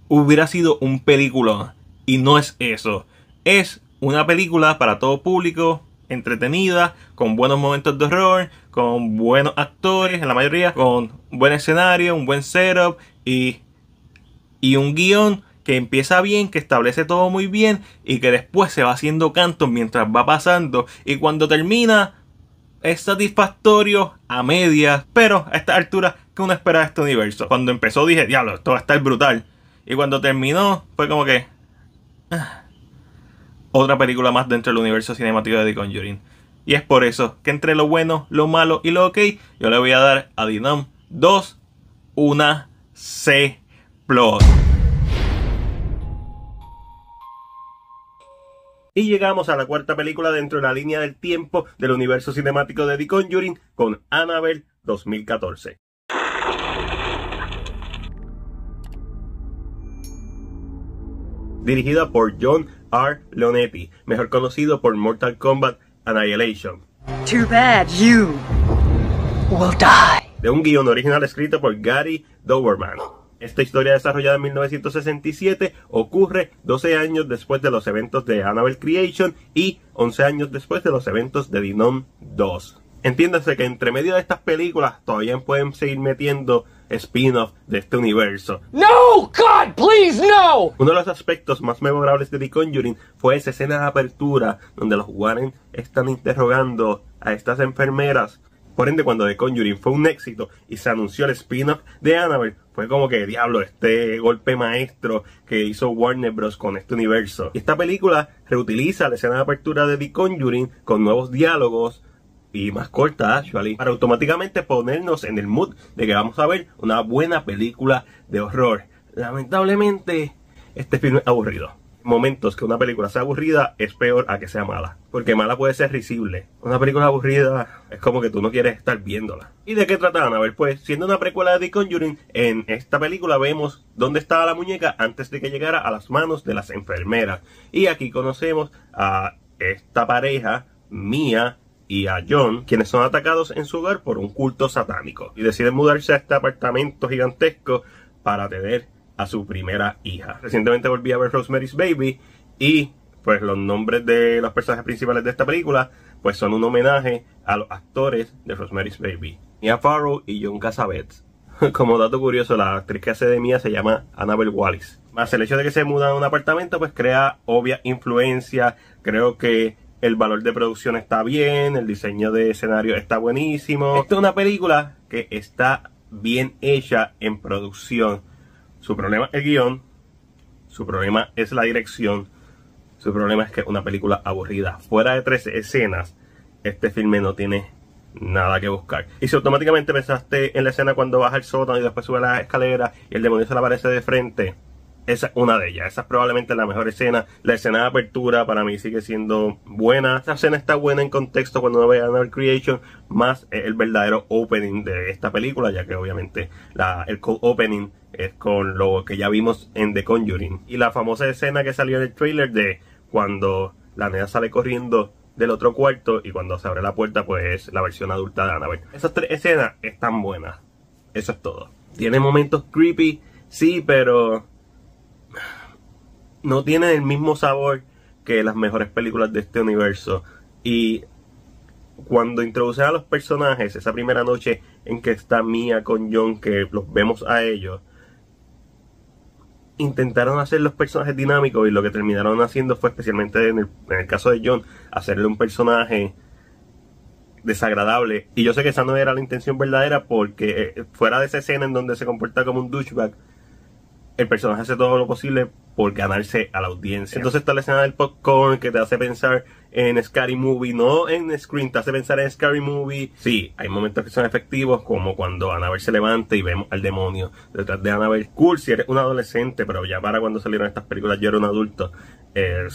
Speaker 1: hubiera sido un película Y no es eso. Es una película para todo público, entretenida, con buenos momentos de horror, con buenos actores, en la mayoría, con un buen escenario, un buen setup y, y un guión que empieza bien, que establece todo muy bien y que después se va haciendo cantos mientras va pasando y cuando termina es satisfactorio a medias, pero a esta altura que uno espera de este universo. Cuando empezó dije, diablo, esto va a estar brutal. Y cuando terminó fue como que... Ah, otra película más dentro del universo cinemático de The Conjuring. Y es por eso que entre lo bueno, lo malo y lo ok, yo le voy a dar a Dinam 2 una C. Y llegamos a la cuarta película dentro de la línea del tiempo del universo cinemático de The Conjuring con Annabelle 2014. Dirigida por John R. Leonetti, mejor conocido por Mortal Kombat Annihilation. De un guion original escrito por Gary Doberman. Esta historia desarrollada en 1967 ocurre 12 años después de los eventos de Annabelle Creation y 11 años después de los eventos de Dinon 2. Entiéndase que entre medio de estas películas todavía pueden seguir metiendo spin-off de este universo. No, God, please, no. Uno de los aspectos más memorables de The Conjuring fue esa escena de apertura donde los Warren están interrogando a estas enfermeras. Por ende, cuando The Conjuring fue un éxito y se anunció el spin-off de Annabelle, fue como que, diablo, este golpe maestro que hizo Warner Bros. con este universo. Y esta película reutiliza la escena de apertura de The Conjuring con nuevos diálogos, y más corta actually para automáticamente ponernos en el mood de que vamos a ver una buena película de horror. Lamentablemente este film es aburrido. Momentos que una película sea aburrida es peor a que sea mala, porque mala puede ser risible. Una película aburrida es como que tú no quieres estar viéndola. ¿Y de qué trataban A ver, pues siendo una precuela de The Conjuring, en esta película vemos dónde estaba la muñeca antes de que llegara a las manos de las enfermeras. Y aquí conocemos a esta pareja, Mía y a John, quienes son atacados en su hogar por un culto satánico, y deciden mudarse a este apartamento gigantesco para tener a su primera hija. Recientemente volví a ver Rosemary's Baby y pues los nombres de los personajes principales de esta película pues son un homenaje a los actores de Rosemary's Baby, Mia Farrow y John Cassavetes. Como dato curioso, la actriz que hace de Mia se llama Annabel Wallis. Más el hecho de que se mudan a un apartamento pues crea obvia influencia, creo que el valor de producción está bien, el diseño de escenario está buenísimo. Eh. Esta es una película que está bien hecha en producción. Su problema es el guión, su problema es la dirección, su problema es que es una película aburrida. Fuera de tres escenas, este filme no tiene nada que buscar. Y si automáticamente pensaste en la escena cuando baja el sótano y después sube la escalera y el demonio se le aparece de frente, esa es una de ellas. Esa es probablemente la mejor escena. La escena de apertura para mí sigue siendo buena. Esta escena está buena en contexto cuando uno ve Annabelle Creation, más el verdadero opening de esta película, ya que obviamente el cold opening es con lo que ya vimos en The Conjuring. Y la famosa escena que salió en el trailer de cuando la nena sale corriendo del otro cuarto y cuando se abre la puerta pues es la versión adulta de Annabelle. Esas tres escenas están buenas. Eso es todo. Tiene momentos creepy, sí, pero no tiene el mismo sabor que las mejores películas de este universo. Y cuando introduce a los personajes, esa primera noche en que está Mia con John, que los vemos a ellos, intentaron hacer los personajes dinámicos y lo que terminaron haciendo fue, especialmente en el, caso de John, hacerle un personaje desagradable. Y yo sé que esa no era la intención verdadera porque eh, fuera de esa escena en donde se comporta como un douchebag, el personaje hace todo lo posible por ganarse a la audiencia. Entonces está la escena del popcorn que te hace pensar en Scary Movie, no en screen. te hace pensar en Scary Movie. Sí, hay momentos que son efectivos, como cuando Annabelle se levanta y vemos al demonio detrás de Annabelle. Cool, si eres un adolescente, pero ya para cuando salieron estas películas yo era un adulto. Eh,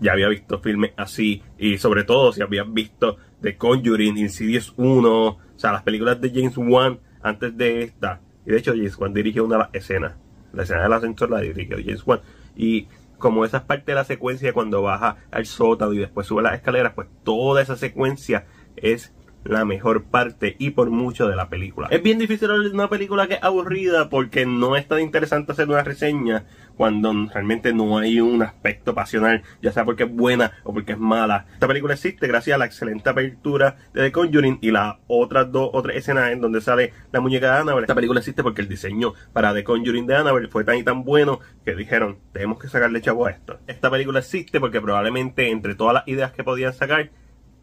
Speaker 1: ya había visto filmes así, y sobre todo si habías visto The Conjuring, Insidious 1, o sea, las películas de James Wan antes de esta. Y de hecho, James Wan dirigió una escena la escena del ascensor la dirigió James Wan. Y como esa es parte de la secuencia cuando baja al sótano y después sube las escaleras, pues toda esa secuencia es la mejor parte y por mucho de la película. Es bien difícil hablar una película que es aburrida porque no es tan interesante hacer una reseña cuando realmente no hay un aspecto pasional, ya sea porque es buena o porque es mala. Esta película existe gracias a la excelente apertura de The Conjuring y las otras dos o tres escenas en donde sale la muñeca de Annabelle. Esta película existe porque el diseño para The Conjuring de Annabelle fue tan y tan bueno que dijeron, tenemos que sacarle chavo a esto. Esta película existe porque probablemente entre todas las ideas que podían sacar,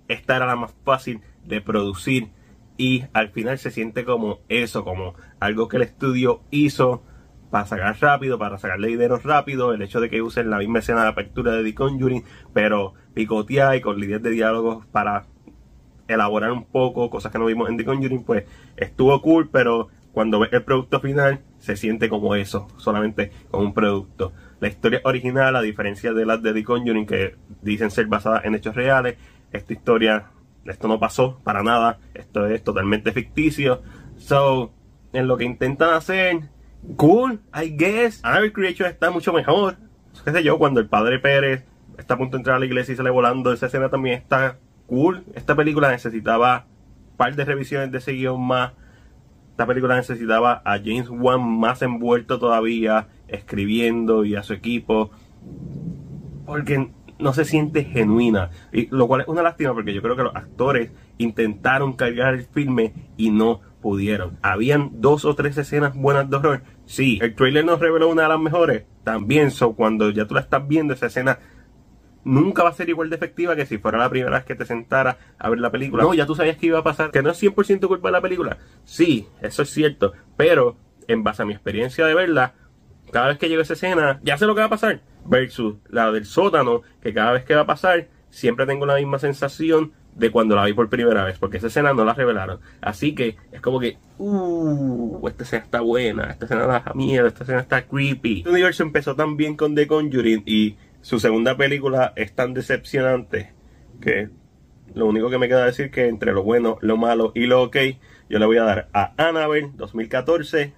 Speaker 1: esta era la más fácil de producir y al final se siente como eso, como algo que el estudio hizo para sacar rápido, para sacarle dinero rápido, el hecho de que usen la misma escena de apertura de The Conjuring, pero picoteada y con líneas de diálogos para elaborar un poco cosas que no vimos en The Conjuring, pues estuvo cool, pero cuando ves el producto final se siente como eso, solamente como un producto. La historia original, a diferencia de las de The Conjuring que dicen ser basadas en hechos reales, esta historia, esto no pasó para nada, esto es totalmente ficticio. So, en lo que intentan hacer, cool, I guess, el creation está mucho mejor. Qué sé yo, cuando el padre Pérez está a punto de entrar a la iglesia y sale volando, esa escena también está cool. Esta película necesitaba un par de revisiones de ese guión más. Esta película necesitaba a James Wan más envuelto todavía, escribiendo y a su equipo. Porque no se siente genuina. Y lo cual es una lástima porque yo creo que los actores intentaron cargar el filme y no pudieron. Habían dos o tres escenas buenas de horror. Sí, el trailer nos reveló una de las mejores. También, cuando ya tú la estás viendo, esa escena nunca va a ser igual de efectiva que si fuera la primera vez que te sentara a ver la película. No, ya tú sabías que iba a pasar. Que no es 100% culpa de la película. Sí, eso es cierto. Pero, en base a mi experiencia de verla, cada vez que llega esa escena, ya sé lo que va a pasar. Versus la del sótano, que cada vez que va a pasar, siempre tengo la misma sensación de cuando la vi por primera vez, porque esa escena no la revelaron. Así que es como que, uh, esta escena está buena, esta escena da miedo, esta escena está creepy. El universo empezó tan bien con The Conjuring y su segunda película es tan decepcionante que lo único que me queda decir que entre lo bueno, lo malo y lo ok, yo le voy a dar a Annabelle 2014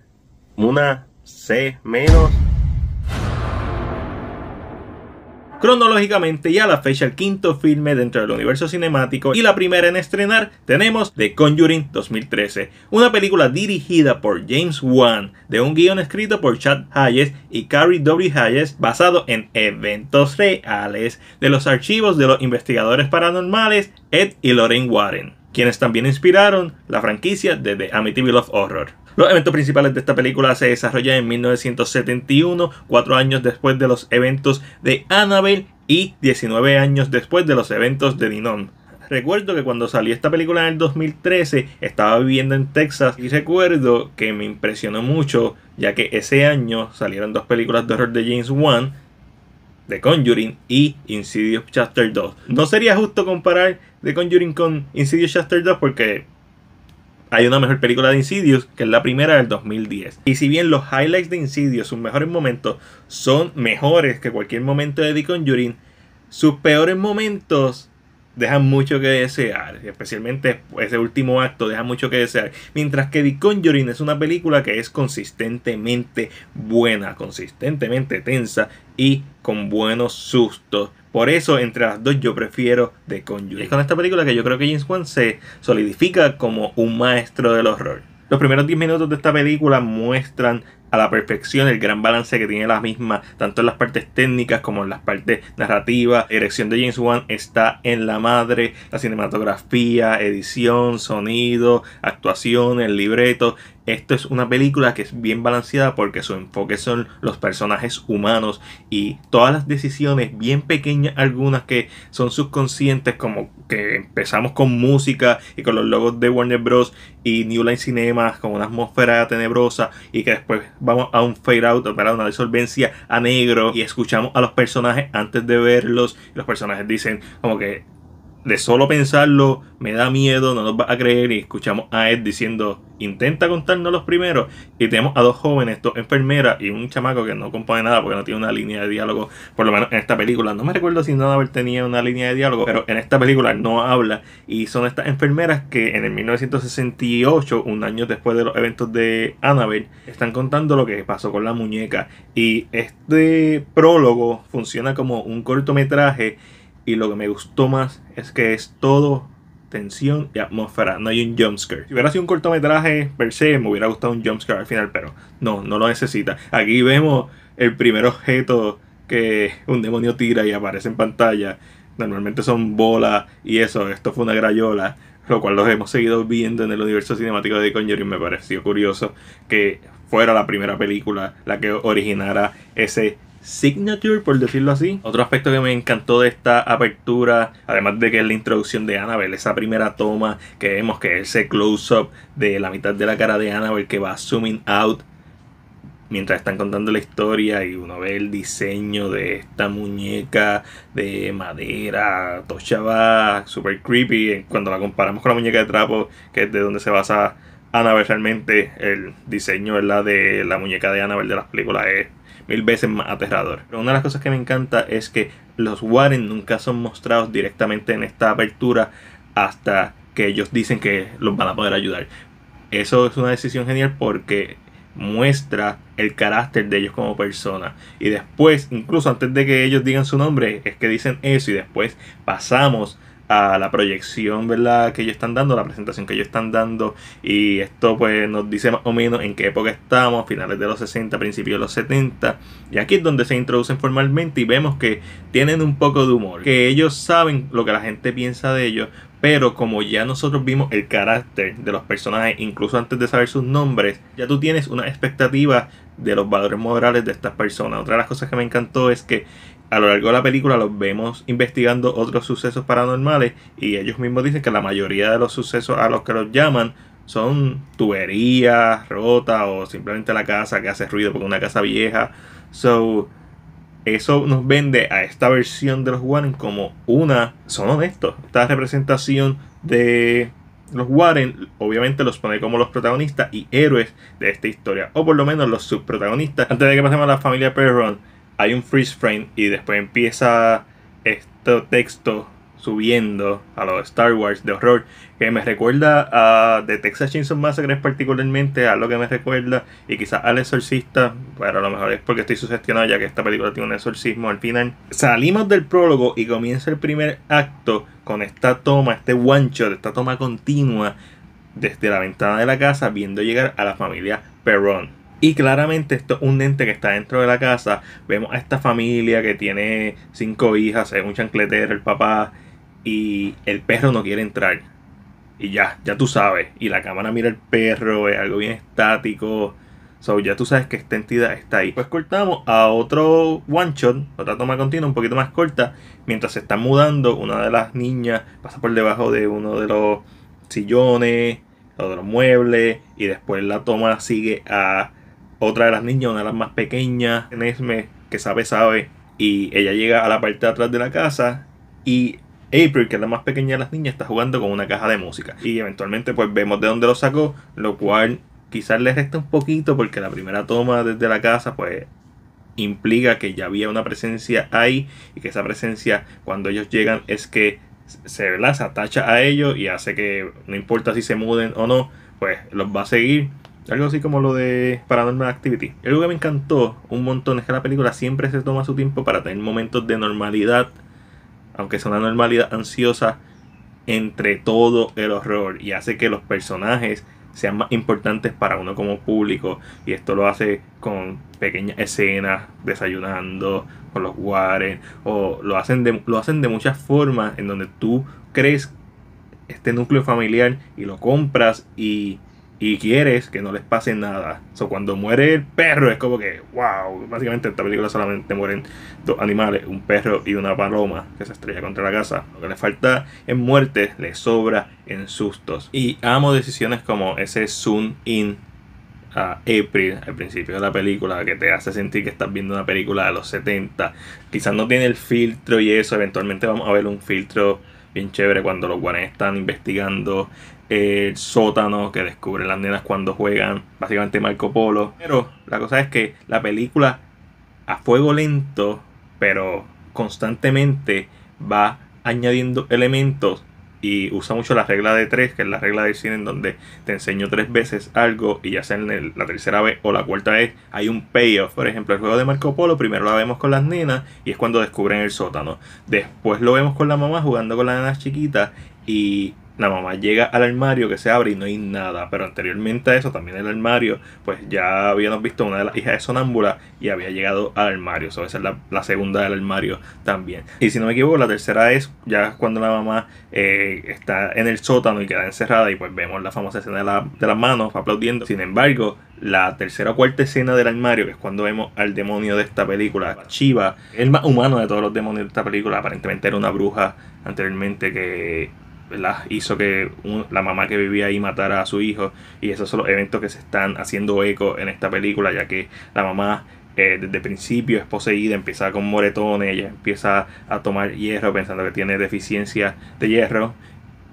Speaker 1: una C menos. Cronológicamente ya la fecha el quinto filme dentro del universo cinemático y la primera en estrenar tenemos The Conjuring 2013, una película dirigida por James Wan, de un guion escrito por Chad Hayes y Carrie W. Hayes basado en eventos reales de los archivos de los investigadores paranormales Ed y Lorraine Warren, quienes también inspiraron la franquicia de The Amityville of Horror. Los eventos principales de esta película se desarrollan en 1971, cuatro años después de los eventos de Annabelle y 19 años después de los eventos de Dinon. Recuerdo que cuando salió esta película en el 2013 estaba viviendo en Texas y recuerdo que me impresionó mucho ya que ese año salieron dos películas de horror de James Wan, The Conjuring y Insidious Chapter 2. No sería justo comparar The Conjuring con Insidious Chapter 2 porque hay una mejor película de Insidious, que es la primera del 2010. Y si bien los highlights de Insidious, sus mejores momentos, son mejores que cualquier momento de The Conjuring, sus peores momentos dejan mucho que desear, especialmente ese último acto deja mucho que desear, mientras que The Conjuring es una película que es consistentemente buena, consistentemente tensa y con buenos sustos por eso, entre las dos, yo prefiero The Conjuring. Es con esta película que yo creo que James Wan se solidifica como un maestro del horror. Los primeros 10 minutos de esta película muestran a la perfección el gran balance que tiene la misma, tanto en las partes técnicas como en las partes narrativas. La de James Wan está en la madre, la cinematografía, edición, sonido, actuación, el libreto. Esto es una película que es bien balanceada porque su enfoque son los personajes humanos y todas las decisiones, bien pequeñas algunas que son subconscientes, como que empezamos con música y con los logos de Warner Bros. y New Line Cinema, con una atmósfera tenebrosa y que después vamos a un fade out, para una disolvencia a negro y escuchamos a los personajes antes de verlos. Los personajes dicen como que de solo pensarlo me da miedo, no nos va a creer y escuchamos a Ed diciendo, intenta contarnos los primeros y tenemos a dos jóvenes, dos enfermeras y un chamaco que no compone nada porque no tiene una línea de diálogo, por lo menos en esta película, no me recuerdo si Annabelle tenía una línea de diálogo, pero en esta película no habla y son estas enfermeras que en el 1968, un año después de los eventos de Annabelle, están contando lo que pasó con la muñeca y este prólogo funciona como un cortometraje y lo que me gustó más es que es todo tensión y atmósfera, no hay un jumpscare. Si hubiera sido un cortometraje per se, me hubiera gustado un jumpscare al final, pero no, no lo necesita. Aquí vemos el primer objeto que un demonio tira y aparece en pantalla. Normalmente son bolas y eso, esto fue una grayola, lo cual los hemos seguido viendo en el universo cinemático de Conjuring. Me pareció curioso que fuera la primera película la que originara ese signature, por decirlo así. Otro aspecto que me encantó de esta apertura, además de que es la introducción de Annabelle, esa primera toma que vemos que es ese close-up de la mitad de la cara de Annabelle que va zooming out mientras están contando la historia y uno ve el diseño de esta muñeca de madera, va super creepy. Eh, cuando la comparamos con la muñeca de trapo, que es de donde se basa Annabelle realmente, el diseño la de la muñeca de Annabelle de las películas es mil veces más aterrador. Pero una de las cosas que me encanta es que los Warren nunca son mostrados directamente en esta apertura hasta que ellos dicen que los van a poder ayudar. Eso es una decisión genial porque muestra el carácter de ellos como persona. Y después, incluso antes de que ellos digan su nombre, es que dicen eso y después pasamos a la proyección ¿verdad? que ellos están dando, la presentación que ellos están dando. Y esto pues nos dice más o menos en qué época estamos, finales de los 60, principios de los 70. Y aquí es donde se introducen formalmente y vemos que tienen un poco de humor, que ellos saben lo que la gente piensa de ellos. Pero como ya nosotros vimos el carácter de los personajes, incluso antes de saber sus nombres, ya tú tienes una expectativa de los valores morales de estas personas. Otra de las cosas que me encantó es que a lo largo de la película los vemos investigando otros sucesos paranormales y ellos mismos dicen que la mayoría de los sucesos a los que los llaman son tuberías rotas o simplemente la casa que hace ruido porque una casa vieja. So, eso nos vende a esta versión de los Warren como una, son honestos, esta representación de los Warren obviamente los pone como los protagonistas y héroes de esta historia, o por lo menos los subprotagonistas. Antes de que pasemos a la familia Perron, hay un freeze frame y después empieza este texto subiendo a los Star Wars de horror que me recuerda a The Texas Chainsaw Massacre particularmente a lo que me recuerda y quizás al exorcista pero a lo mejor es porque estoy sugestionado ya que esta película tiene un exorcismo al final salimos del prólogo y comienza el primer acto con esta toma este one shot esta toma continua desde la ventana de la casa viendo llegar a la familia Perron y claramente esto es un ente que está dentro de la casa. Vemos a esta familia que tiene cinco hijas, es un chancletero, el papá, y el perro no quiere entrar. Y ya, ya tú sabes. Y la cámara mira el perro, es algo bien estático. So, ya tú sabes que esta entidad está ahí. Pues cortamos a otro one shot, otra toma continua, un poquito más corta. Mientras se está mudando, una de las niñas pasa por debajo de uno de los sillones o de los muebles. Y después la toma sigue a otra de las niñas, una de las más pequeñas, Nesme, que sabe, sabe. Y ella llega a la parte de atrás de la casa y April, que es la más pequeña de las niñas, está jugando con una caja de música. Y eventualmente pues vemos de dónde lo sacó, lo cual quizás le resta un poquito porque la primera toma desde la casa pues implica que ya había una presencia ahí y que esa presencia cuando ellos llegan es que se, las atacha a ellos y hace que no importa si se muden o no, pues los va a seguir algo así como lo de Paranormal Activity. Algo que me encantó un montón es que la película siempre se toma su tiempo para tener momentos de normalidad, aunque sea una normalidad ansiosa, entre todo el horror y hace que los personajes sean más importantes para uno como público. Y esto lo hace con pequeñas escenas, desayunando, con los Warren, o lo hacen de, lo hacen de muchas formas en donde tú crees este núcleo familiar y lo compras y y quieres que no les pase nada. O cuando muere el perro es como que, wow, básicamente en esta película solamente mueren dos animales, un perro y una paloma que se estrella contra la casa. Lo que le falta en muerte le sobra en sustos. Y amo decisiones como ese zoom in a April al principio de la película que te hace sentir que estás viendo una película de los 70. Quizás no tiene el filtro y eso, eventualmente vamos a ver un filtro bien chévere cuando los guanes están investigando el sótano que descubren las nenas cuando juegan, básicamente Marco Polo. Pero la cosa es que la película a fuego lento, pero constantemente va añadiendo elementos y usa mucho la regla de tres, que es la regla del cine en donde te enseño tres veces algo y ya sea en la tercera vez o la cuarta vez hay un payoff. Por ejemplo, el juego de Marco Polo primero lo vemos con las nenas y es cuando descubren el sótano. Después lo vemos con la mamá jugando con las nenas chiquitas y la mamá llega al armario que se abre y no hay nada. Pero anteriormente a eso, también el armario, pues ya habíamos visto una de las hijas de Sonámbula y había llegado al armario. eso esa es la, la, segunda del armario también. Y si no me equivoco, la tercera es ya cuando la mamá eh, está en el sótano y queda encerrada y pues vemos la famosa escena de, de las manos aplaudiendo. Sin embargo, la tercera o cuarta escena del armario, que es cuando vemos al demonio de esta película, Chiva, el más humano de todos los demonios de esta película, aparentemente era una bruja anteriormente que hizo que la mamá que vivía ahí matara a su hijo. Y esos son los eventos que se están haciendo eco en esta película, ya que la mamá eh, desde principio es poseída, empieza con moretones, ella empieza a tomar hierro pensando que tiene deficiencia de hierro.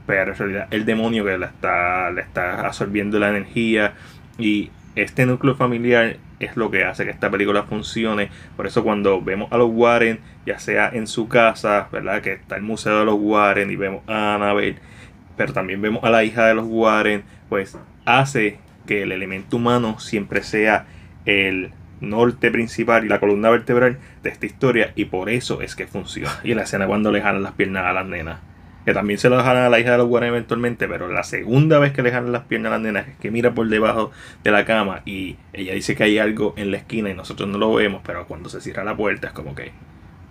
Speaker 1: Pero en realidad el demonio que la está, le está absorbiendo la energía y este núcleo familiar es lo que hace que esta película funcione. Por eso cuando vemos a los Warren, ya sea en su casa, ¿verdad? Que está el Museo de los Warren y vemos a Annabelle, pero también vemos a la hija de los Warren, pues hace que el elemento humano siempre sea el norte principal y la columna vertebral de esta historia y por eso es que funciona. Y en la escena cuando le jalan las piernas a las nenas que también se lo dejaron a la hija de los Warren eventualmente, pero la segunda vez que le dejaron las piernas a la nena es que mira por debajo de la cama y ella dice que hay algo en la esquina y nosotros no lo vemos, pero cuando se cierra la puerta es como que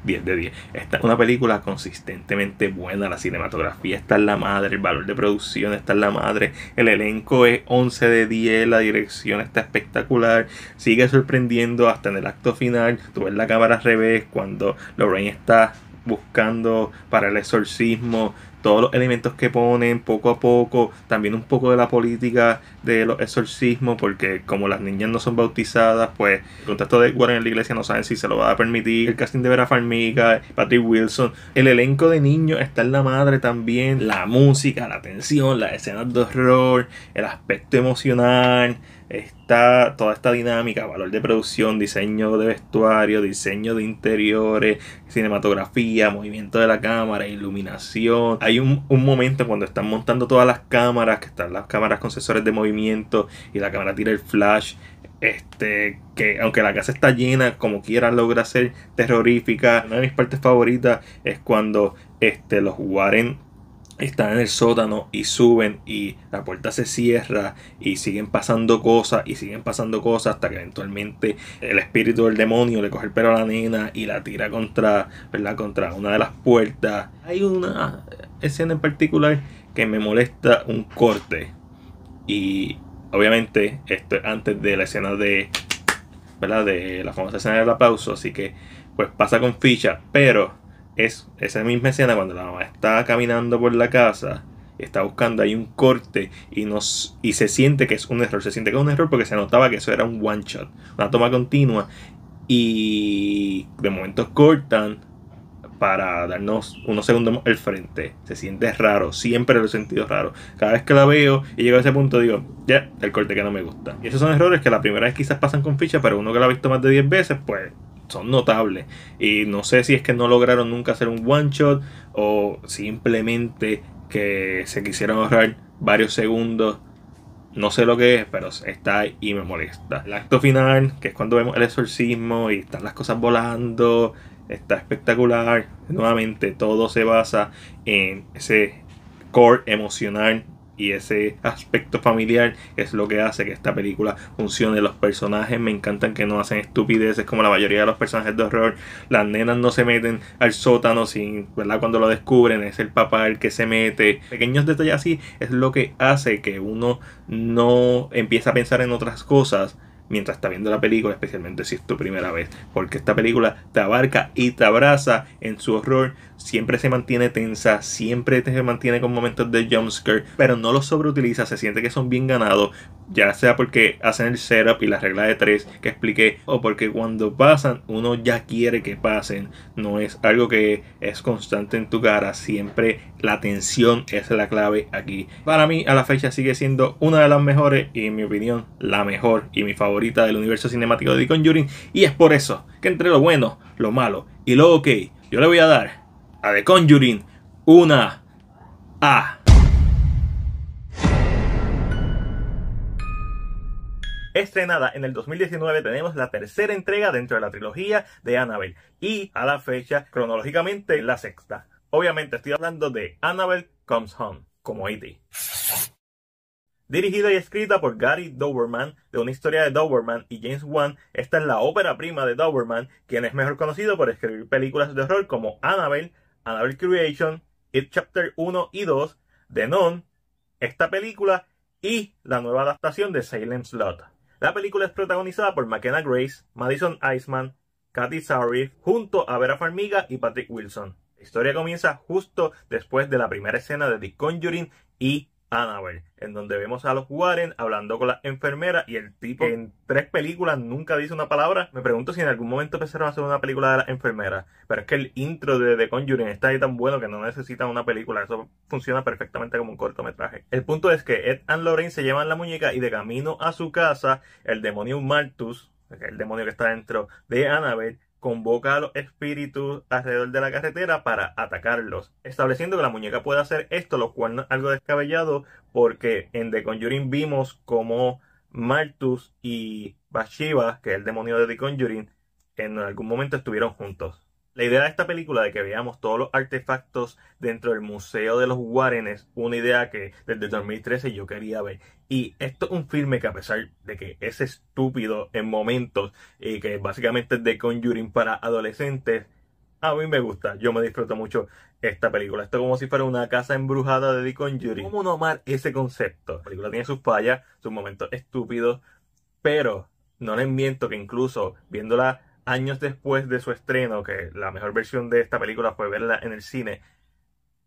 Speaker 1: 10 de 10. Esta es una película consistentemente buena, la cinematografía está en la madre, el valor de producción está en la madre, el elenco es 11 de 10, la dirección está espectacular, sigue sorprendiendo hasta en el acto final, tú ves la cámara al revés cuando Lorraine está buscando para el exorcismo, todos los elementos que ponen poco a poco, también un poco de la política de los exorcismos, porque como las niñas no son bautizadas, pues el contacto de Warren en la iglesia no saben si se lo va a permitir. El casting de Vera Farmiga, Patrick Wilson, el elenco de niños está en la madre también, la música, la tensión, las escenas de horror, el aspecto emocional está toda esta dinámica, valor de producción, diseño de vestuario, diseño de interiores, cinematografía, movimiento de la cámara, iluminación. Hay un, momento cuando están montando todas las cámaras, que están las cámaras con sensores de movimiento y la cámara tira el flash. Este, que aunque la casa está llena, como quiera logra ser terrorífica. Una de mis partes favoritas es cuando este, los Warren están en el sótano y suben y la puerta se cierra y siguen pasando cosas y siguen pasando cosas hasta que eventualmente el espíritu del demonio le coge el pelo a la nena y la tira contra, contra una de las puertas. Hay una escena en particular que me molesta un corte y obviamente esto es antes de la escena de ¿verdad? de la famosa escena del aplauso, así que pues pasa con ficha, pero es esa misma escena cuando la mamá está caminando por la casa está buscando ahí un corte y, nos, y se siente que es un error. Se siente que es un error porque se notaba que eso era un one shot, una toma continua. Y de momento cortan para darnos unos segundos el frente. Se siente raro, siempre lo he sentido raro. Cada vez que la veo y llego a ese punto digo, ya, el corte que no me gusta. Y esos son errores que la primera vez quizás pasan con ficha, pero uno que la ha visto más de 10 veces, pues son notables. Y no sé si es que no lograron nunca hacer un one shot o simplemente que se quisieron ahorrar varios segundos. No sé lo que es, pero está ahí y me molesta. El acto final, que es cuando vemos el exorcismo y están las cosas volando, está espectacular. Nuevamente, todo se basa en ese core emocional y ese aspecto familiar es lo que hace que esta película funcione. Los personajes me encantan que no hacen estupideces como la mayoría de los personajes de horror. Las nenas no se meten al sótano sin, ¿verdad? Cuando lo descubren es el papá el que se mete. Pequeños detalles así es lo que hace que uno no empiece a pensar en otras cosas mientras está viendo la película, especialmente si es tu primera vez, porque esta película te abarca y te abraza en su horror siempre se mantiene tensa, siempre se mantiene con momentos de jumpscare, pero no los sobreutiliza, se siente que son bien ganados, ya sea porque hacen el setup y la regla de tres que expliqué, o porque cuando pasan uno ya quiere que pasen, no es algo que es constante en tu cara, siempre la tensión es la clave aquí. Para mí a la fecha sigue siendo una de las mejores y en mi opinión la mejor y mi favorita del universo cinemático de The Conjuring y es por eso que entre lo bueno, lo malo y lo ok, yo le voy a dar a The Conjuring, una A. Estrenada en el 2019 tenemos la tercera entrega dentro de la trilogía de Annabelle y a la fecha cronológicamente la sexta. Obviamente estoy hablando de Annabelle Comes Home, como E.T. Dirigida y escrita por Gary Doberman, de una historia de Doberman y James Wan, esta es la ópera prima de Doberman, quien es mejor conocido por escribir películas de horror como Annabelle, Another Creation, It Chapter 1 y 2, The Non, esta película y la nueva adaptación de Silent Slot. La película es protagonizada por McKenna Grace, Madison Iceman, Kathy Sarif, junto a Vera Farmiga y Patrick Wilson. La historia comienza justo después de la primera escena de The Conjuring y Annabelle, en donde vemos a los Warren hablando con la enfermera y el tipo en tres películas nunca dice una palabra. Me pregunto si en algún momento empezaron a hacer una película de la enfermera, pero es que el intro de The Conjuring está ahí tan bueno que no necesita una película, eso funciona perfectamente como un cortometraje. El punto es que Ed and Lorraine se llevan la muñeca y de camino a su casa, el demonio Martus, el demonio que está dentro de Annabelle, convoca a los espíritus alrededor de la carretera para atacarlos, estableciendo que la muñeca puede hacer esto, lo cual no es algo descabellado, porque en The Conjuring vimos como Martus y Bathsheba, que es el demonio de The Conjuring, en algún momento estuvieron juntos. La idea de esta película de que veamos todos los artefactos dentro del Museo de los Warren es una idea que desde 2013 yo quería ver. Y esto es un filme que a pesar de que es estúpido en momentos y que básicamente es de Conjuring para adolescentes, a mí me gusta, yo me disfruto mucho esta película. Esto es como si fuera una casa embrujada de The Conjuring. ¿Cómo amar ese concepto? La película tiene sus fallas, sus momentos estúpidos, pero no les miento que incluso viéndola años después de su estreno, que la mejor versión de esta película fue verla en el cine,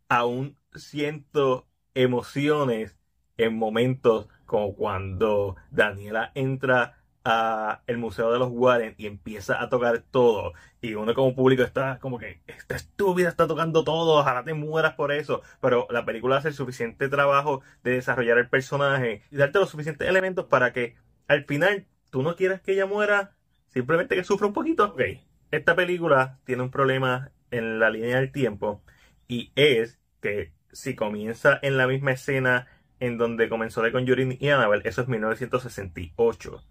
Speaker 1: aún siento emociones en momentos como cuando Daniela entra a el Museo de los Warren y empieza a tocar todo. Y uno como público está como que, esta estúpida está tocando todo, ojalá te mueras por eso. Pero la película hace el suficiente trabajo de desarrollar el personaje y darte los suficientes elementos para que al final tú no quieras que ella muera, Simplemente que sufre un poquito. Ok, esta película tiene un problema en la línea del tiempo y es que si comienza en la misma escena en donde comenzó con Conjuring y Annabelle, eso es 1968.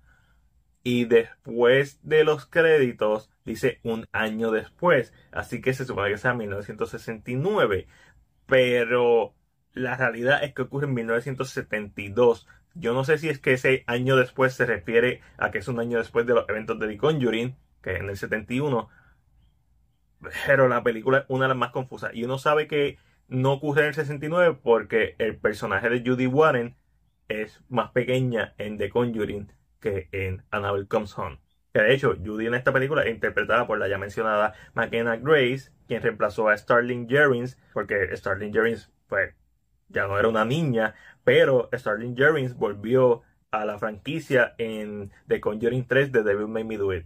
Speaker 1: Y después de los créditos dice un año después, así que se supone que sea 1969, pero la realidad es que ocurre en 1972, yo no sé si es que ese año después se refiere a que es un año después de los eventos de The Conjuring, que en el 71. Pero la película es una de las más confusas. Y uno sabe que no ocurre en el 69 porque el personaje de Judy Warren es más pequeña en The Conjuring que en Annabelle Comes Home. de hecho, Judy en esta película es interpretada por la ya mencionada McKenna Grace, quien reemplazó a Starling Jerrins, porque Starling Jerrins fue ya no era una niña, pero Starling Jerrins volvió a la franquicia en The Conjuring 3 de Devil May Me Do It.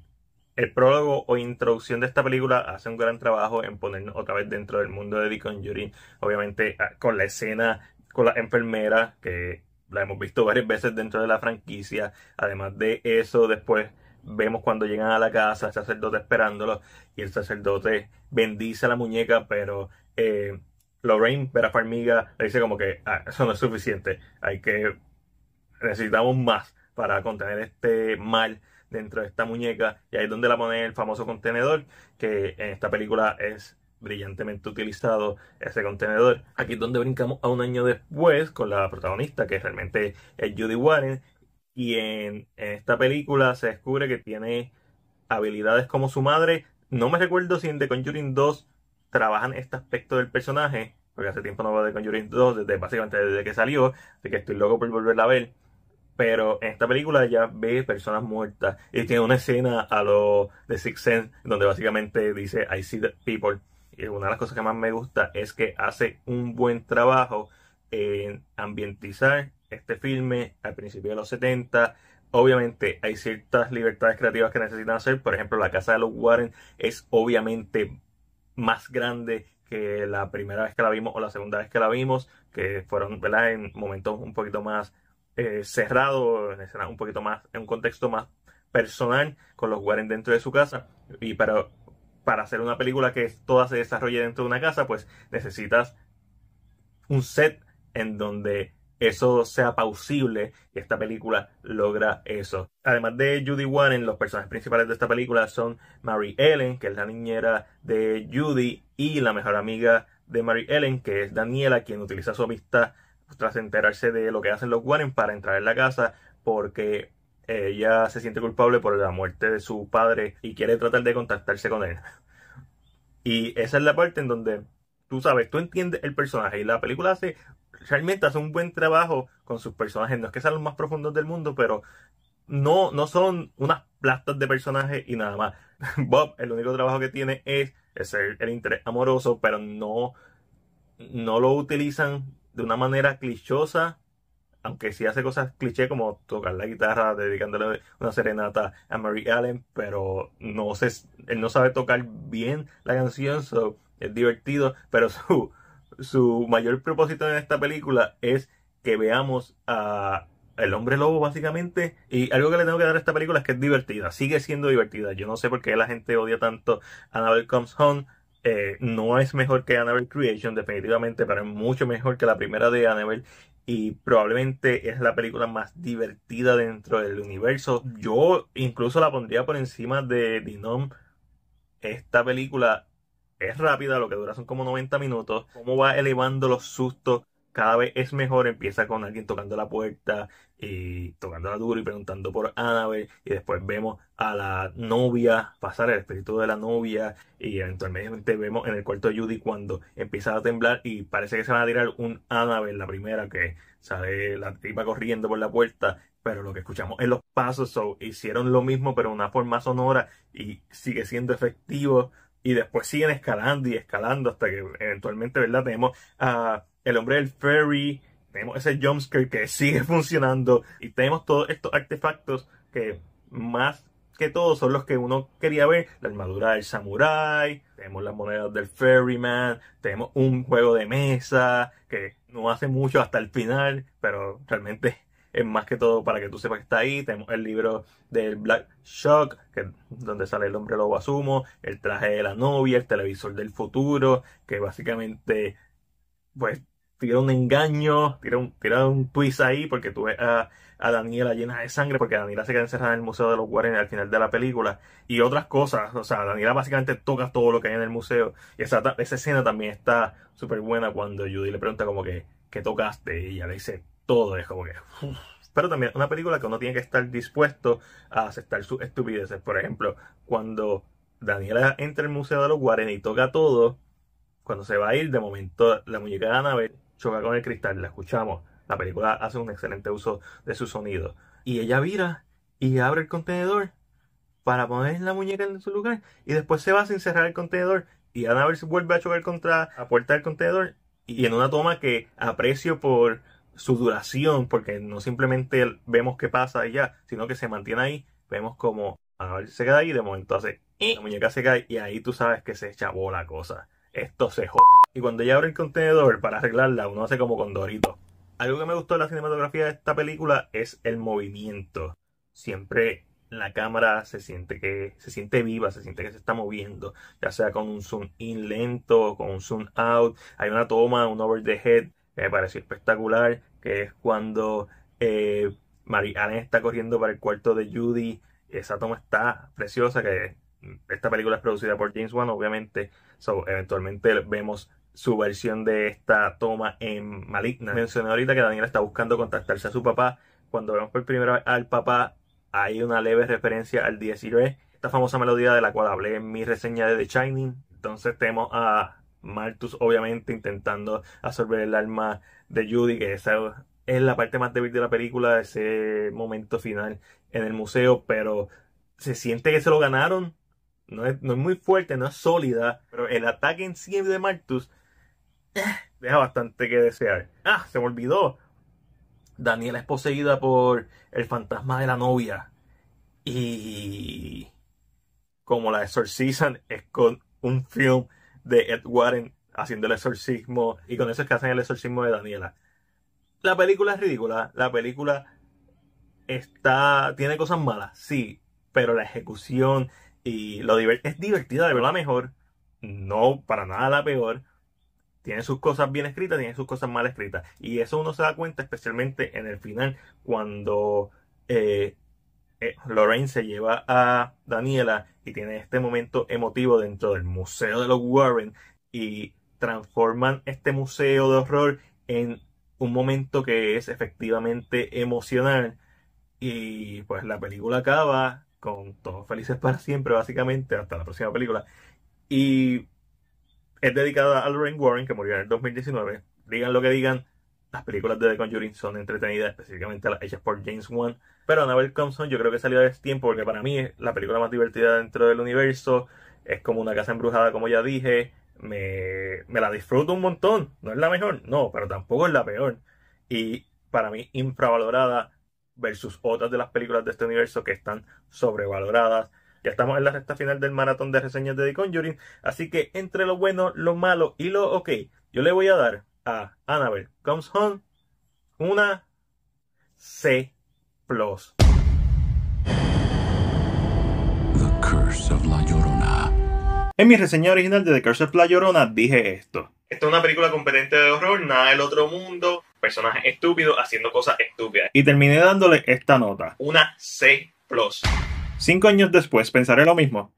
Speaker 1: El prólogo o introducción de esta película hace un gran trabajo en ponernos otra vez dentro del mundo de The Conjuring, obviamente ah, con la escena con la enfermera que la hemos visto varias veces dentro de la franquicia. Además de eso, después vemos cuando llegan a la casa, el sacerdote esperándolo y el sacerdote bendice a la muñeca, pero eh, Lorraine Vera Farmiga le dice como que ah, eso no es suficiente, hay que necesitamos más para contener este mal dentro de esta muñeca y ahí es donde la pone el famoso contenedor que en esta película es brillantemente utilizado ese contenedor. Aquí es donde brincamos a un año después con la protagonista que realmente es Judy Warren y en esta película se descubre que tiene habilidades como su madre. No me recuerdo si en The Conjuring 2 trabajan este aspecto del personaje, porque hace tiempo no veo de Conjuring 2, desde, básicamente desde que salió, de que estoy loco por volverla a ver. Pero en esta película ya ve personas muertas y tiene una escena a lo de Six Sense donde básicamente dice I see the people. Y una de las cosas que más me gusta es que hace un buen trabajo en ambientizar este filme al principio de los 70, obviamente hay ciertas libertades creativas que necesitan hacer. Por ejemplo, la casa de los Warren es obviamente más grande que la primera vez que la vimos o la segunda vez que la vimos, que fueron ¿verdad? en momentos un poquito más eh, cerrados, un poquito más, en un contexto más personal, con los Warren dentro de su casa. Y para, para hacer una película que toda se desarrolle dentro de una casa, pues necesitas un set en donde eso sea pausible y esta película logra eso. Además de Judy Warren, los personajes principales de esta película son Mary Ellen, que es la niñera de Judy, y la mejor amiga de Mary Ellen, que es Daniela, quien utiliza su vista tras enterarse de lo que hacen los Warren para entrar en la casa porque ella se siente culpable por la muerte de su padre y quiere tratar de contactarse con él. Y esa es la parte en donde tú sabes, tú entiendes el personaje y la película hace realmente hace un buen trabajo con sus personajes. No es que sean los más profundos del mundo, pero no, no son unas plastas de personajes y nada más. Bob, el único trabajo que tiene es, es el, interés amoroso, pero no, no lo utilizan de una manera clichosa. Aunque sí hace cosas cliché como tocar la guitarra, dedicándole una serenata a Mary Allen, pero no se, él no sabe tocar bien la canción, es divertido, pero su, su mayor propósito en esta película es que veamos a el hombre lobo básicamente y algo que le tengo que dar a esta película es que es divertida sigue siendo divertida yo no sé por qué la gente odia tanto Annabelle Comes Home eh, no es mejor que Annabelle Creation definitivamente pero es mucho mejor que la primera de Annabelle y probablemente es la película más divertida dentro del universo yo incluso la pondría por encima de Dinom esta película es rápida, lo que dura son como 90 minutos, cómo va elevando los sustos, cada vez es mejor, empieza con alguien tocando la puerta y tocando la duro y preguntando por Annabelle y después vemos a la novia pasar el espíritu de la novia y eventualmente vemos en el cuarto de Judy cuando empieza a temblar y parece que se van a tirar un Annabelle, la primera que sale la tipa corriendo por la puerta pero lo que escuchamos en los pasos hicieron lo mismo pero en una forma sonora y sigue siendo efectivo y después siguen escalando y escalando hasta que eventualmente, ¿verdad? Tenemos a El Hombre del Ferry, tenemos ese jumpscare que sigue funcionando y tenemos todos estos artefactos que más que todos son los que uno quería ver. La armadura del samurai, tenemos las monedas del ferryman, tenemos un juego de mesa que no hace mucho hasta el final, pero realmente es más que todo para que tú sepas que está ahí. Tenemos el libro del Black Shock, que, donde sale el hombre lobo asumo, el traje de la novia, el televisor del futuro, que básicamente, pues, tira un engaño, tira un, un twist ahí, porque tú ves a, Daniela llena de sangre, porque Daniela se queda encerrada en el Museo de los Warren al final de la película, y otras cosas, o sea, Daniela básicamente toca todo lo que hay en el museo, y esa, esa escena también está súper buena cuando Judy le pregunta como que, ¿qué tocaste? Y ella le dice, todo. Es como que. Pero también una película que uno tiene que estar dispuesto a aceptar sus estupideces. Por ejemplo, cuando Daniela entra al Museo de los Warren y toca todo, cuando se va a ir, de momento la muñeca de Annabelle choca con el cristal, la escuchamos. La película hace un excelente uso de su sonido. Y ella vira y abre el contenedor para poner la muñeca en su lugar y después se va sin cerrar el contenedor y Annabelle vuelve a chocar contra la puerta del contenedor y en una toma que aprecio por su duración, porque no simplemente vemos qué pasa y ya, sino que se mantiene ahí, vemos como se queda ahí de momento hace, la muñeca se cae y ahí tú sabes que se echabó la cosa. Esto se joda. Y cuando ella abre el contenedor para arreglarla, uno hace como con Dorito. Algo que me gustó de la cinematografía de esta película es el movimiento. Siempre la cámara se siente que se siente viva, se siente que se está moviendo, ya sea con un zoom in lento, con un zoom out, hay una toma, un over the head que me pareció espectacular, que es cuando eh, Marianne está corriendo para el cuarto de Judy. Esa toma está preciosa, que esta película es producida por James Wan, obviamente. So, eventualmente vemos su versión de esta toma en Maligna. Mencioné ahorita que Daniela está buscando contactarse a su papá. Cuando vemos por primera vez al papá, hay una leve referencia al 19 Esta famosa melodía de la cual hablé en mi reseña de The Shining. Entonces tenemos a Martus obviamente intentando absorber el alma de Judy, que esa es la parte más débil de la película, ese momento final en el museo, pero se siente que se lo ganaron. No es, muy fuerte, no es sólida, pero el ataque en sí de Martus eh, deja bastante que desear. Ah, se me olvidó. Daniela es poseída por el fantasma de la novia. Y como la exorcizan, es con un film de Ed Warren haciendo el exorcismo y con eso es que hacen el exorcismo de Daniela. La película es ridícula, la película está tiene cosas malas, sí, pero la ejecución y lo divert es divertida de verdad mejor, no para nada la peor. Tiene sus cosas bien escritas, tiene sus cosas mal escritas. Y eso uno se da cuenta especialmente en el final cuando eh, eh, Lorraine se lleva a Daniela y tiene este momento emotivo dentro del Museo de los Warren y transforman este museo de horror en un momento que es efectivamente emocional y pues la película acaba con todos felices para siempre básicamente hasta la próxima película y es dedicada a Lorraine Warren que murió en el 2019 digan lo que digan las películas de The Conjuring son entretenidas, específicamente las hechas por James Wan. Pero Annabelle Thompson yo creo que salió a tiempo porque para mí es la película más divertida dentro del universo. Es como una casa embrujada, como ya dije. Me, me la disfruto un montón. No es la mejor, no, pero tampoco es la peor. Y para mí infravalorada versus otras de las películas de este universo que están sobrevaloradas. Ya estamos en la recta final del maratón de reseñas de The Conjuring. Así que entre lo bueno, lo malo y lo ok, yo le voy a dar Annabelle Comes Home una C. The Curse of La Llorona. En mi reseña original de The Curse of La Llorona dije esto. Esta es una película competente de horror, nada del otro mundo, personajes estúpidos haciendo cosas estúpidas. Y terminé dándole esta nota. Una C. Cinco años después pensaré lo mismo.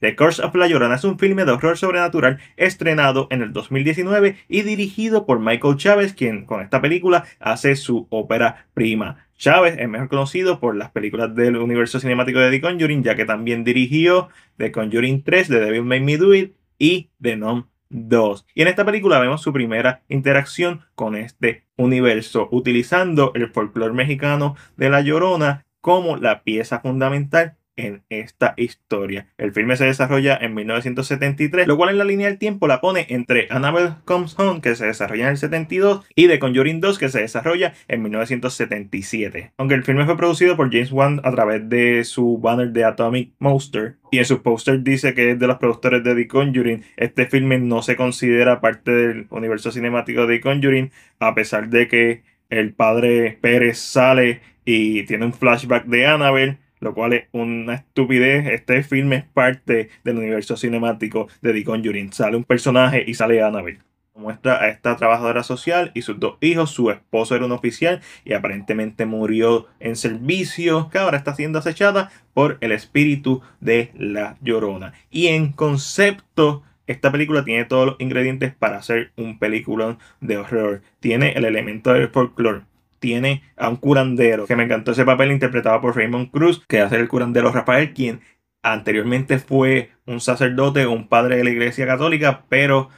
Speaker 1: The Curse of La Llorona es un filme de horror sobrenatural estrenado en el 2019 y dirigido por Michael Chávez, quien con esta película hace su ópera prima. Chávez es mejor conocido por las películas del universo cinemático de The Conjuring, ya que también dirigió The Conjuring 3, The Devil Made Me Do It y The Nun 2. Y en esta película vemos su primera interacción con este universo, utilizando el folclore mexicano de La Llorona como la pieza fundamental en esta historia. El filme se desarrolla en 1973, lo cual en la línea del tiempo la pone entre Annabelle Comes Home, que se desarrolla en el 72, y The Conjuring 2, que se desarrolla en 1977. Aunque el filme fue producido por James Wan a través de su banner de Atomic Monster, y en su poster dice que es de los productores de The Conjuring, este filme no se considera parte del universo cinemático de The Conjuring, a pesar de que el padre Pérez sale y tiene un flashback de Annabelle lo cual es una estupidez. Este filme es parte del universo cinemático de The Conjuring. Sale un personaje y sale Annabelle. Muestra a esta trabajadora social y sus dos hijos. Su esposo era un oficial y aparentemente murió en servicio, que ahora está siendo acechada por el espíritu de la llorona. Y en concepto, esta película tiene todos los ingredientes para ser un película de horror. Tiene el elemento del folclore tiene a un curandero, que me encantó ese papel interpretado por Raymond Cruz, que hace el curandero Rafael, quien anteriormente fue un sacerdote o un padre de la Iglesia Católica, pero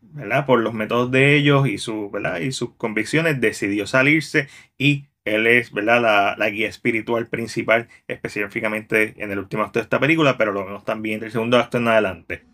Speaker 1: ¿verdad? por los métodos de ellos y, su, ¿verdad? y sus convicciones decidió salirse y él es ¿verdad? La, la, guía espiritual principal, específicamente en el último acto de esta película, pero lo vemos también del segundo acto en adelante.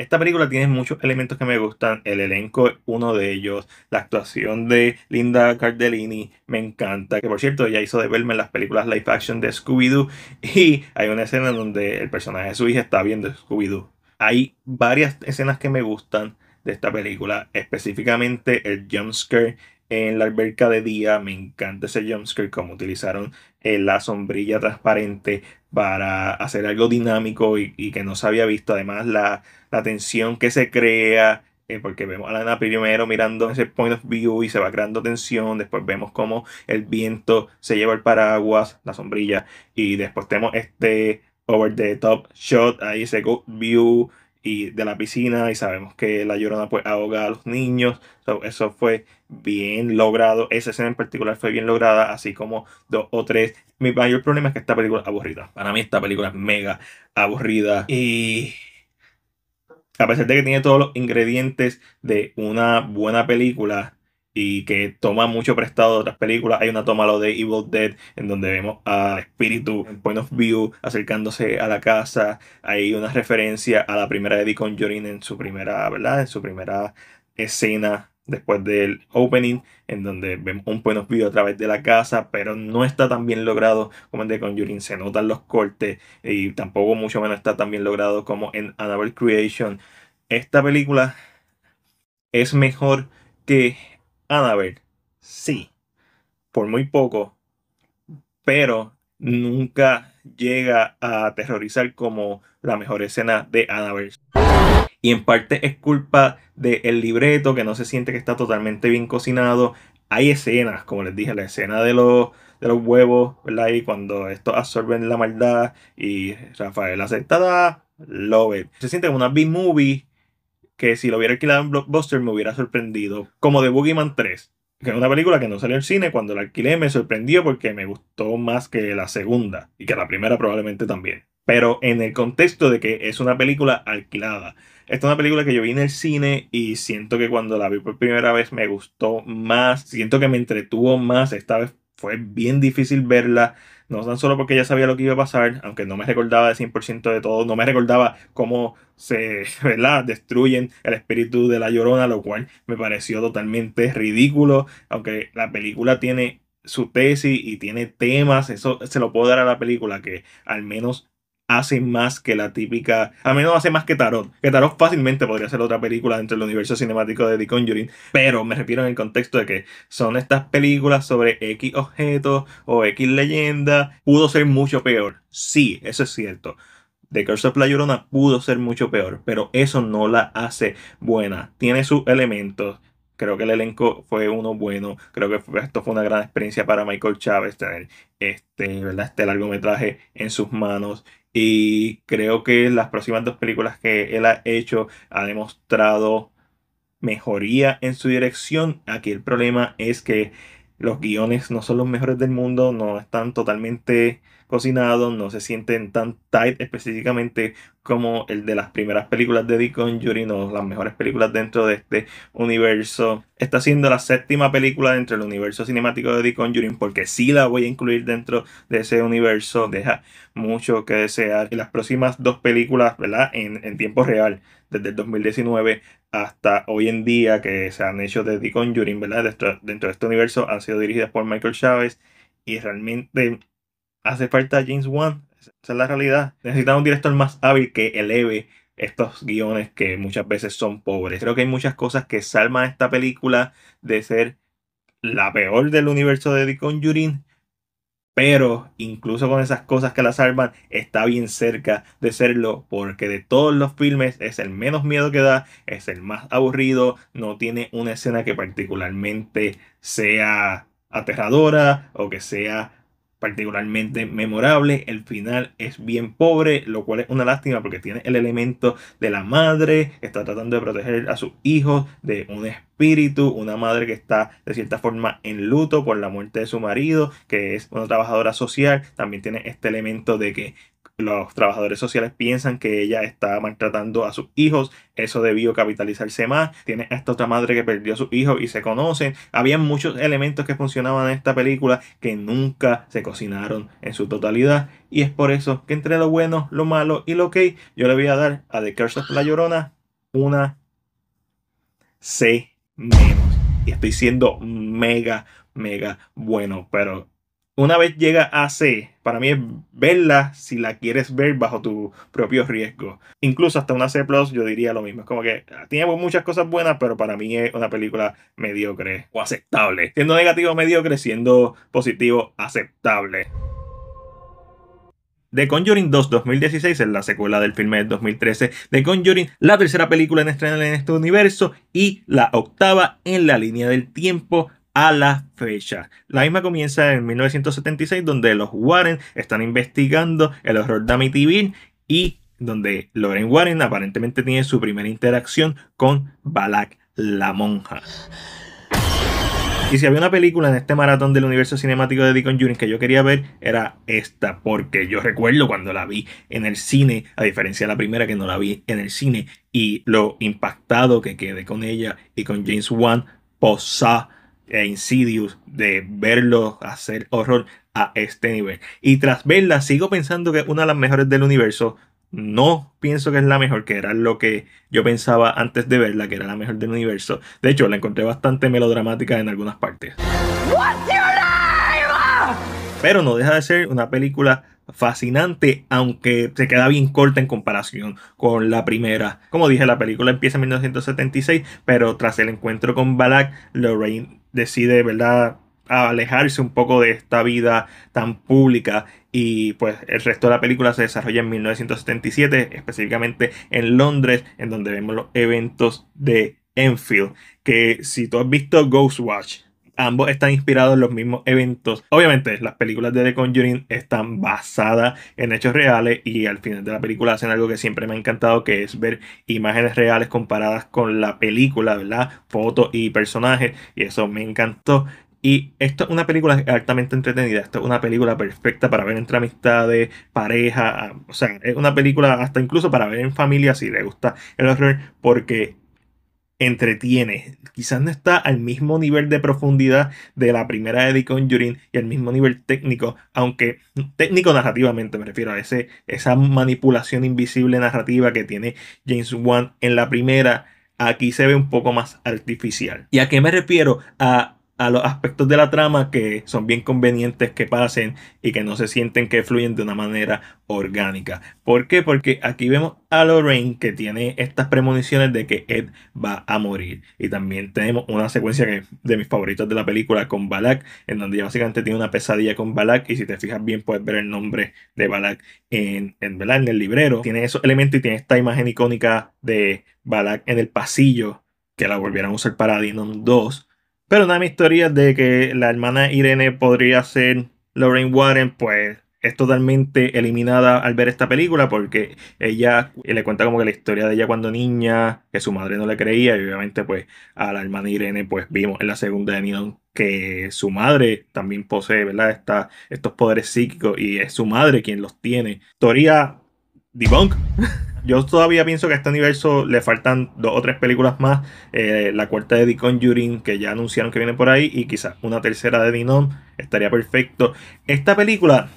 Speaker 1: Esta película tiene muchos elementos que me gustan. El elenco es uno de ellos. La actuación de Linda Cardellini me encanta. Que por cierto, ella hizo de verme en las películas live action de Scooby-Doo. Y hay una escena donde el personaje de su hija está viendo Scooby-Doo. Hay varias escenas que me gustan de esta película. Específicamente el jumpscare en la alberca de día. Me encanta ese jumpscare, como utilizaron eh, la sombrilla transparente para hacer algo dinámico y, que no se había visto. Además, la, la tensión que se crea, eh, porque vemos a Lana primero mirando ese point of view y se va creando tensión. Después vemos cómo el viento se lleva el paraguas, la sombrilla, y después tenemos este over the top shot, ahí ese view y de la piscina y sabemos que la llorona pues ahoga a los niños. eso fue bien logrado. Esa escena en particular fue bien lograda, así como dos o tres. Mi mayor problema es que esta película es aburrida. Para mí esta película es mega aburrida. Y a pesar de que tiene todos los ingredientes de una buena película y que toma mucho prestado de otras películas, hay una toma lo de Evil Dead en donde vemos a Espíritu en mm. Point of View acercándose a la casa, hay una referencia a la primera de Deacon Jorin en su primera, ¿verdad? En su primera escena después del opening, en donde vemos un buenos videos a través de la casa, pero no está tan bien logrado como en The Conjuring. Se notan los cortes y tampoco mucho menos está tan bien logrado como en Annabelle Creation. Esta película es mejor que Annabelle, sí, por muy poco, pero nunca llega a aterrorizar como la mejor escena de Annabelle y en parte es culpa del el libreto que no se siente que está totalmente bien cocinado. Hay escenas, como les dije, la escena de los, de los huevos, ¿verdad? Y cuando estos absorben la maldad y Rafael aceptada lo ve Se siente como una B-movie que si lo hubiera alquilado en Blockbuster me hubiera sorprendido. Como de Boogeyman 3, que es una película que no salió al cine, cuando la alquilé me sorprendió porque me gustó más que la segunda y que la primera probablemente también. Pero en el contexto de que es una película alquilada, esta es una película que yo vi en el cine y siento que cuando la vi por primera vez me gustó más, siento que me entretuvo más. Esta vez fue bien difícil verla, no tan solo porque ya sabía lo que iba a pasar, aunque no me recordaba de 100% de todo, no me recordaba cómo se, destruyen el espíritu de la llorona, lo cual me pareció totalmente ridículo, aunque la película tiene su tesis y tiene temas, eso se lo puedo dar a la película, que al menos hace más que la típica. A menos hace más que Tarot. Que Tarot fácilmente podría ser otra película dentro del universo cinemático de The Conjuring. Pero me refiero en el contexto de que son estas películas sobre X objetos o X leyenda. Pudo ser mucho peor. Sí, eso es cierto. The Curse of La Llorona pudo ser mucho peor, pero eso no la hace buena. Tiene sus elementos, creo que el elenco fue uno bueno, creo que esto fue una gran experiencia para Michael Chávez tener este, este largometraje en sus manos y creo que las próximas dos películas que él ha hecho ha demostrado mejoría en su dirección. Aquí el problema es que los guiones no son los mejores del mundo, no están totalmente Cocinado no se sienten tan tight específicamente como el de las primeras películas de The Conjuring o las mejores películas dentro de este universo. Está siendo la séptima película dentro del universo cinemático de The Conjuring porque sí la voy a incluir dentro de ese universo. Deja mucho que desear. Y las próximas dos películas, ¿verdad? En, tiempo real, desde el 2019 hasta hoy en día que se han hecho de The Conjuring, ¿verdad? Dentro, dentro de este universo han sido dirigidas por Michael Chávez y realmente hace falta James Wan. Esa es la realidad. Necesitamos un director más hábil que eleve estos guiones que muchas veces son pobres. Creo que hay muchas cosas que salvan esta película de ser la peor del universo de The Conjuring. Pero incluso con esas cosas que la salvan, está bien cerca de serlo, porque de todos los filmes es el menos miedo que da, es el más aburrido, no tiene una escena que particularmente sea aterradora o que sea particularmente memorable. El final es bien pobre, lo cual es una lástima porque tiene el elemento de la madre está tratando de proteger a sus hijos de un espíritu, una madre que está de cierta forma en luto por la muerte de su marido, que es una trabajadora social. También tiene este elemento de que los trabajadores sociales piensan que ella está maltratando a sus hijos, eso debió capitalizarse más, tiene a esta otra madre que perdió a sus hijos y se conocen, Habían muchos elementos que funcionaban en esta película que nunca se cocinaron en su totalidad y es por eso que entre lo bueno, lo malo y lo ok, yo le voy a dar a The Curse of La Llorona una C menos y estoy siendo mega mega bueno, pero una vez llega a C, para mí es verla si la quieres ver bajo tu propio riesgo. Incluso hasta una C Plus yo diría lo mismo. Es como que ah, tiene muchas cosas buenas, pero para mí es una película mediocre o aceptable. Siendo negativo mediocre, siendo positivo aceptable. The Conjuring 2 2016 es la secuela del filme de 2013 The Conjuring, la tercera película en estrenar en este universo y la octava en la línea del tiempo a la fecha. La misma comienza en 1976 donde los Warren están investigando el horror de Amityville y donde Lorraine Warren aparentemente tiene su primera interacción con Balak la monja. Y si había una película en este maratón del universo cinemático de Deacon Jr. que yo quería ver, era esta, porque yo recuerdo cuando la vi en el cine, a diferencia de la primera que no la vi en el cine, y lo impactado que quedé con ella y con James Wan posa e Insidious de verlo hacer horror a este nivel. Y tras verla, sigo pensando que es una de las mejores del universo. No pienso que es la mejor, que era lo que yo pensaba antes de verla, que era la mejor del universo. De hecho, la encontré bastante melodramática en algunas partes. Pero no deja de ser una película fascinante, aunque se queda bien corta en comparación con la primera. Como dije, la película empieza en 1976, pero tras el encuentro con Balak, Lorraine decide, ¿verdad?, alejarse un poco de esta vida tan pública y pues el resto de la película se desarrolla en 1977, específicamente en Londres, en donde vemos los eventos de Enfield, que si tú has visto Ghostwatch ambos están inspirados en los mismos eventos. Obviamente, las películas de The Conjuring están basadas en hechos reales y al final de la película hacen algo que siempre me ha encantado, que es ver imágenes reales comparadas con la película, ¿verdad? Fotos y personajes, y eso me encantó. Y esto es una película altamente entretenida, esto es una película perfecta para ver entre amistades, pareja, ah, o sea, es una película hasta incluso para ver en familia si le gusta el horror, porque entretiene. Quizás no está al mismo nivel de profundidad de la primera de The y al mismo nivel técnico, aunque técnico narrativamente me refiero a ese, esa manipulación invisible narrativa que tiene James Wan en la primera. Aquí se ve un poco más artificial. ¿Y a qué me refiero? A a los aspectos de la trama que son bien convenientes que pasen y que no se sienten que fluyen de una manera orgánica. ¿Por qué? Porque aquí vemos a Lorraine que tiene estas premoniciones de que Ed va a morir. Y también tenemos una secuencia que de mis favoritos de la película con Balak, en donde básicamente tiene una pesadilla con Balak. Y si te fijas bien, puedes ver el nombre de Balak en, en, el librero. Tiene esos elementos y tiene esta imagen icónica de Balak en el pasillo, que la volvieron a usar para Dinon 2 pero una de mis teorías de que la hermana Irene podría ser Lorraine Warren, pues es totalmente eliminada al ver esta película porque ella eh, le cuenta como que la historia de ella cuando niña, que su madre no le creía y obviamente pues a la hermana Irene pues vimos en la segunda de Neon que su madre también posee, ¿verdad? estos poderes psíquicos y es su madre quien los tiene. Teoría debunk. Yo todavía pienso que a este universo le faltan dos o tres películas más. Eh, la cuarta de The Conjuring, que ya anunciaron que viene por ahí, y quizás una tercera de Dinom estaría perfecto. Esta película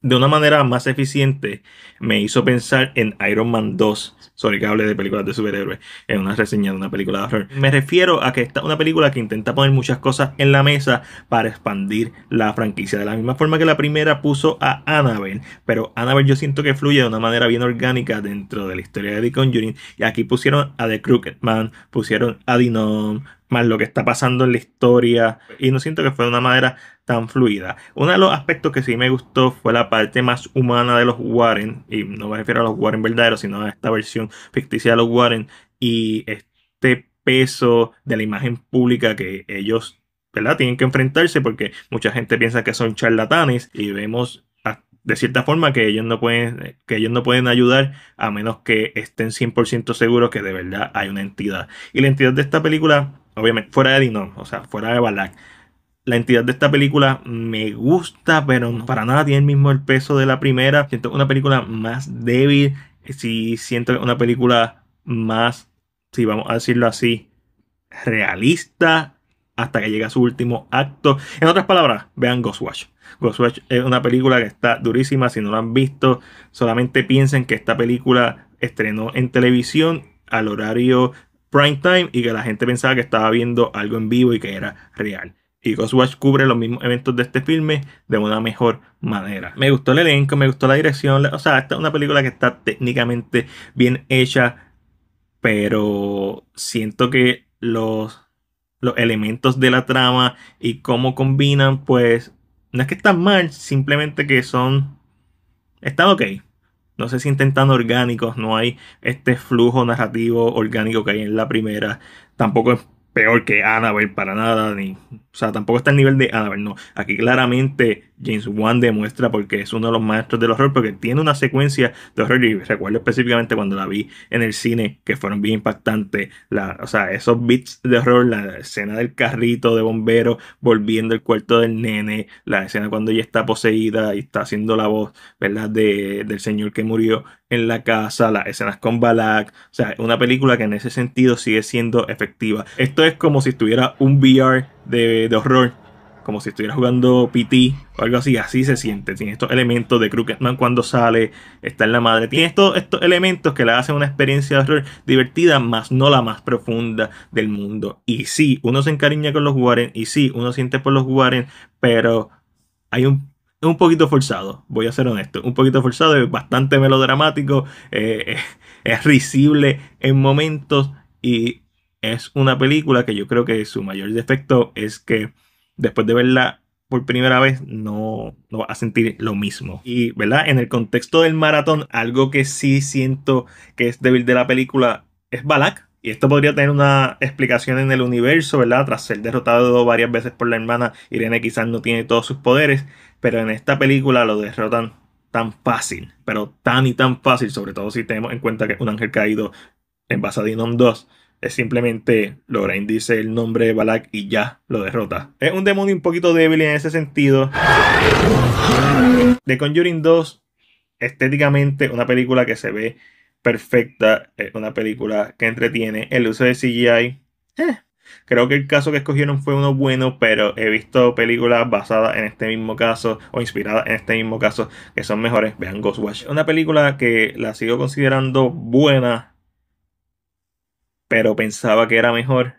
Speaker 1: de una manera más eficiente me hizo pensar en Iron Man 2. sobre que hable de películas de superhéroes en una reseña de una película de horror. Me refiero a que esta es una película que intenta poner muchas cosas en la mesa para expandir la franquicia. De la misma forma que la primera puso a Annabelle, pero Annabelle yo siento que fluye de una manera bien orgánica dentro de la historia de The Conjuring. Y aquí pusieron a The Crooked Man, pusieron a Dinom más lo que está pasando en la historia, y no siento que fue de una manera tan fluida. Uno de los aspectos que sí me gustó fue la parte más humana de los Warren, y no me refiero a los Warren verdaderos, sino a esta versión ficticia de los Warren, y este peso de la imagen pública que ellos ¿verdad? tienen que enfrentarse porque mucha gente piensa que son charlatanes y vemos de cierta forma que ellos no pueden que ellos no pueden ayudar a menos que estén 100% seguros que de verdad hay una entidad. Y la entidad de esta película obviamente, fuera de Dino, o sea, fuera de Balak. La entidad de esta película me gusta, pero para nada tiene el mismo el peso de la primera. Siento una película más débil, Si siento una película más, si vamos a decirlo así, realista hasta que llega a su último acto. En otras palabras, vean Ghostwatch. Ghostwatch es una película que está durísima, si no la han visto, solamente piensen que esta película estrenó en televisión al horario Primetime y que la gente pensaba que estaba viendo algo en vivo y que era real. Y Ghostwatch cubre los mismos eventos de este filme de una mejor manera. Me gustó el elenco, me gustó la dirección. O sea, esta es una película que está técnicamente bien hecha, pero siento que los, los elementos de la trama y cómo combinan, pues no es que están mal, simplemente que son. Están ok no sé si intentan orgánicos, no hay este flujo narrativo orgánico que hay en la primera, tampoco es peor que Annabelle para nada, ni o sea, tampoco está el nivel de ver, no. Aquí claramente James Wan demuestra porque es uno de los maestros del horror, porque tiene una secuencia de horror. Y recuerdo específicamente cuando la vi en el cine, que fueron bien impactantes. o sea, esos beats de horror, la escena del carrito de bomberos volviendo al cuarto del nene, la escena cuando ella está poseída y está haciendo la voz, ¿verdad?, del señor que murió en la casa, las escenas con Balak. O sea, una película que en ese sentido sigue siendo efectiva. Esto es como si estuviera un VR de, horror, como si estuviera jugando PT o algo así, así se siente. Tiene estos elementos de Crooked cuando sale, está en la madre. Tiene estos, estos elementos que le hacen una experiencia de horror divertida, más no la más profunda del mundo. Y sí, uno se encariña con los Warren, y sí, uno siente por los Warren, pero hay un poquito forzado, voy a ser honesto, un poquito forzado, es bastante melodramático, eh, es, risible en momentos y es una película que yo creo que su mayor defecto es que después de verla por primera vez no, no va a sentir lo mismo. Y, ¿verdad? En el contexto del maratón, algo que sí siento que es débil de la película es Balak. Y esto podría tener una explicación en el universo, ¿verdad? Tras ser derrotado varias veces por la hermana, Irene quizás no tiene todos sus poderes, pero en esta película lo derrotan tan fácil, pero tan y tan fácil, sobre todo si tenemos en cuenta que un ángel caído en Basadinum 2 es simplemente Lorraine dice el nombre de Balak y ya lo derrota. Es un demonio un poquito débil en ese sentido. The Conjuring 2, estéticamente una película que se ve perfecta, una película que entretiene. El uso de CGI, eh. Creo que el caso que escogieron fue uno bueno, pero he visto películas basadas en este mismo caso o inspiradas en este mismo caso que son mejores. Vean Ghostwatch. Una película que la sigo considerando buena pero pensaba que era mejor.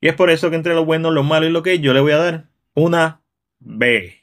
Speaker 1: Y es por eso que entre lo bueno, lo malo y lo que yo le voy a dar una B.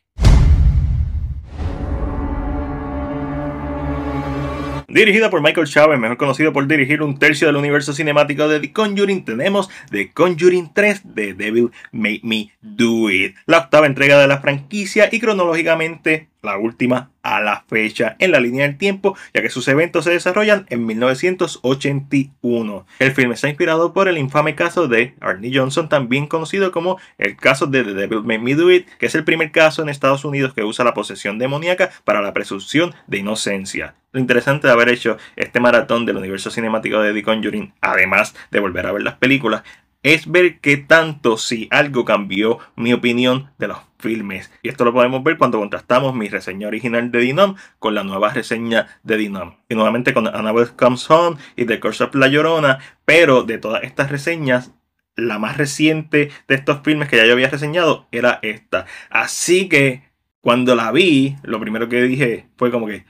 Speaker 1: Dirigida por Michael Chavez, mejor conocido por dirigir un tercio del universo cinemático de The Conjuring, tenemos The Conjuring 3 The Devil Made Me Do It, la octava entrega de la franquicia y cronológicamente la última a la fecha en la línea del tiempo, ya que sus eventos se desarrollan en 1981. El filme está inspirado por el infame caso de Arnie Johnson, también conocido como el caso de The Devil Made Me Do It, que es el primer caso en Estados Unidos que usa la posesión demoníaca para la presunción de inocencia. Lo interesante de haber hecho este maratón del universo cinemático de The Conjuring, además de volver a ver las películas, es ver qué tanto si algo cambió mi opinión de los filmes. Y esto lo podemos ver cuando contrastamos mi reseña original de Dinam con la nueva reseña de Dinam. Y nuevamente con Annabelle Comes Home y The Curse of La Llorona, pero de todas estas reseñas, la más reciente de estos filmes que ya yo había reseñado era esta. Así que cuando la vi, lo primero que dije fue como que,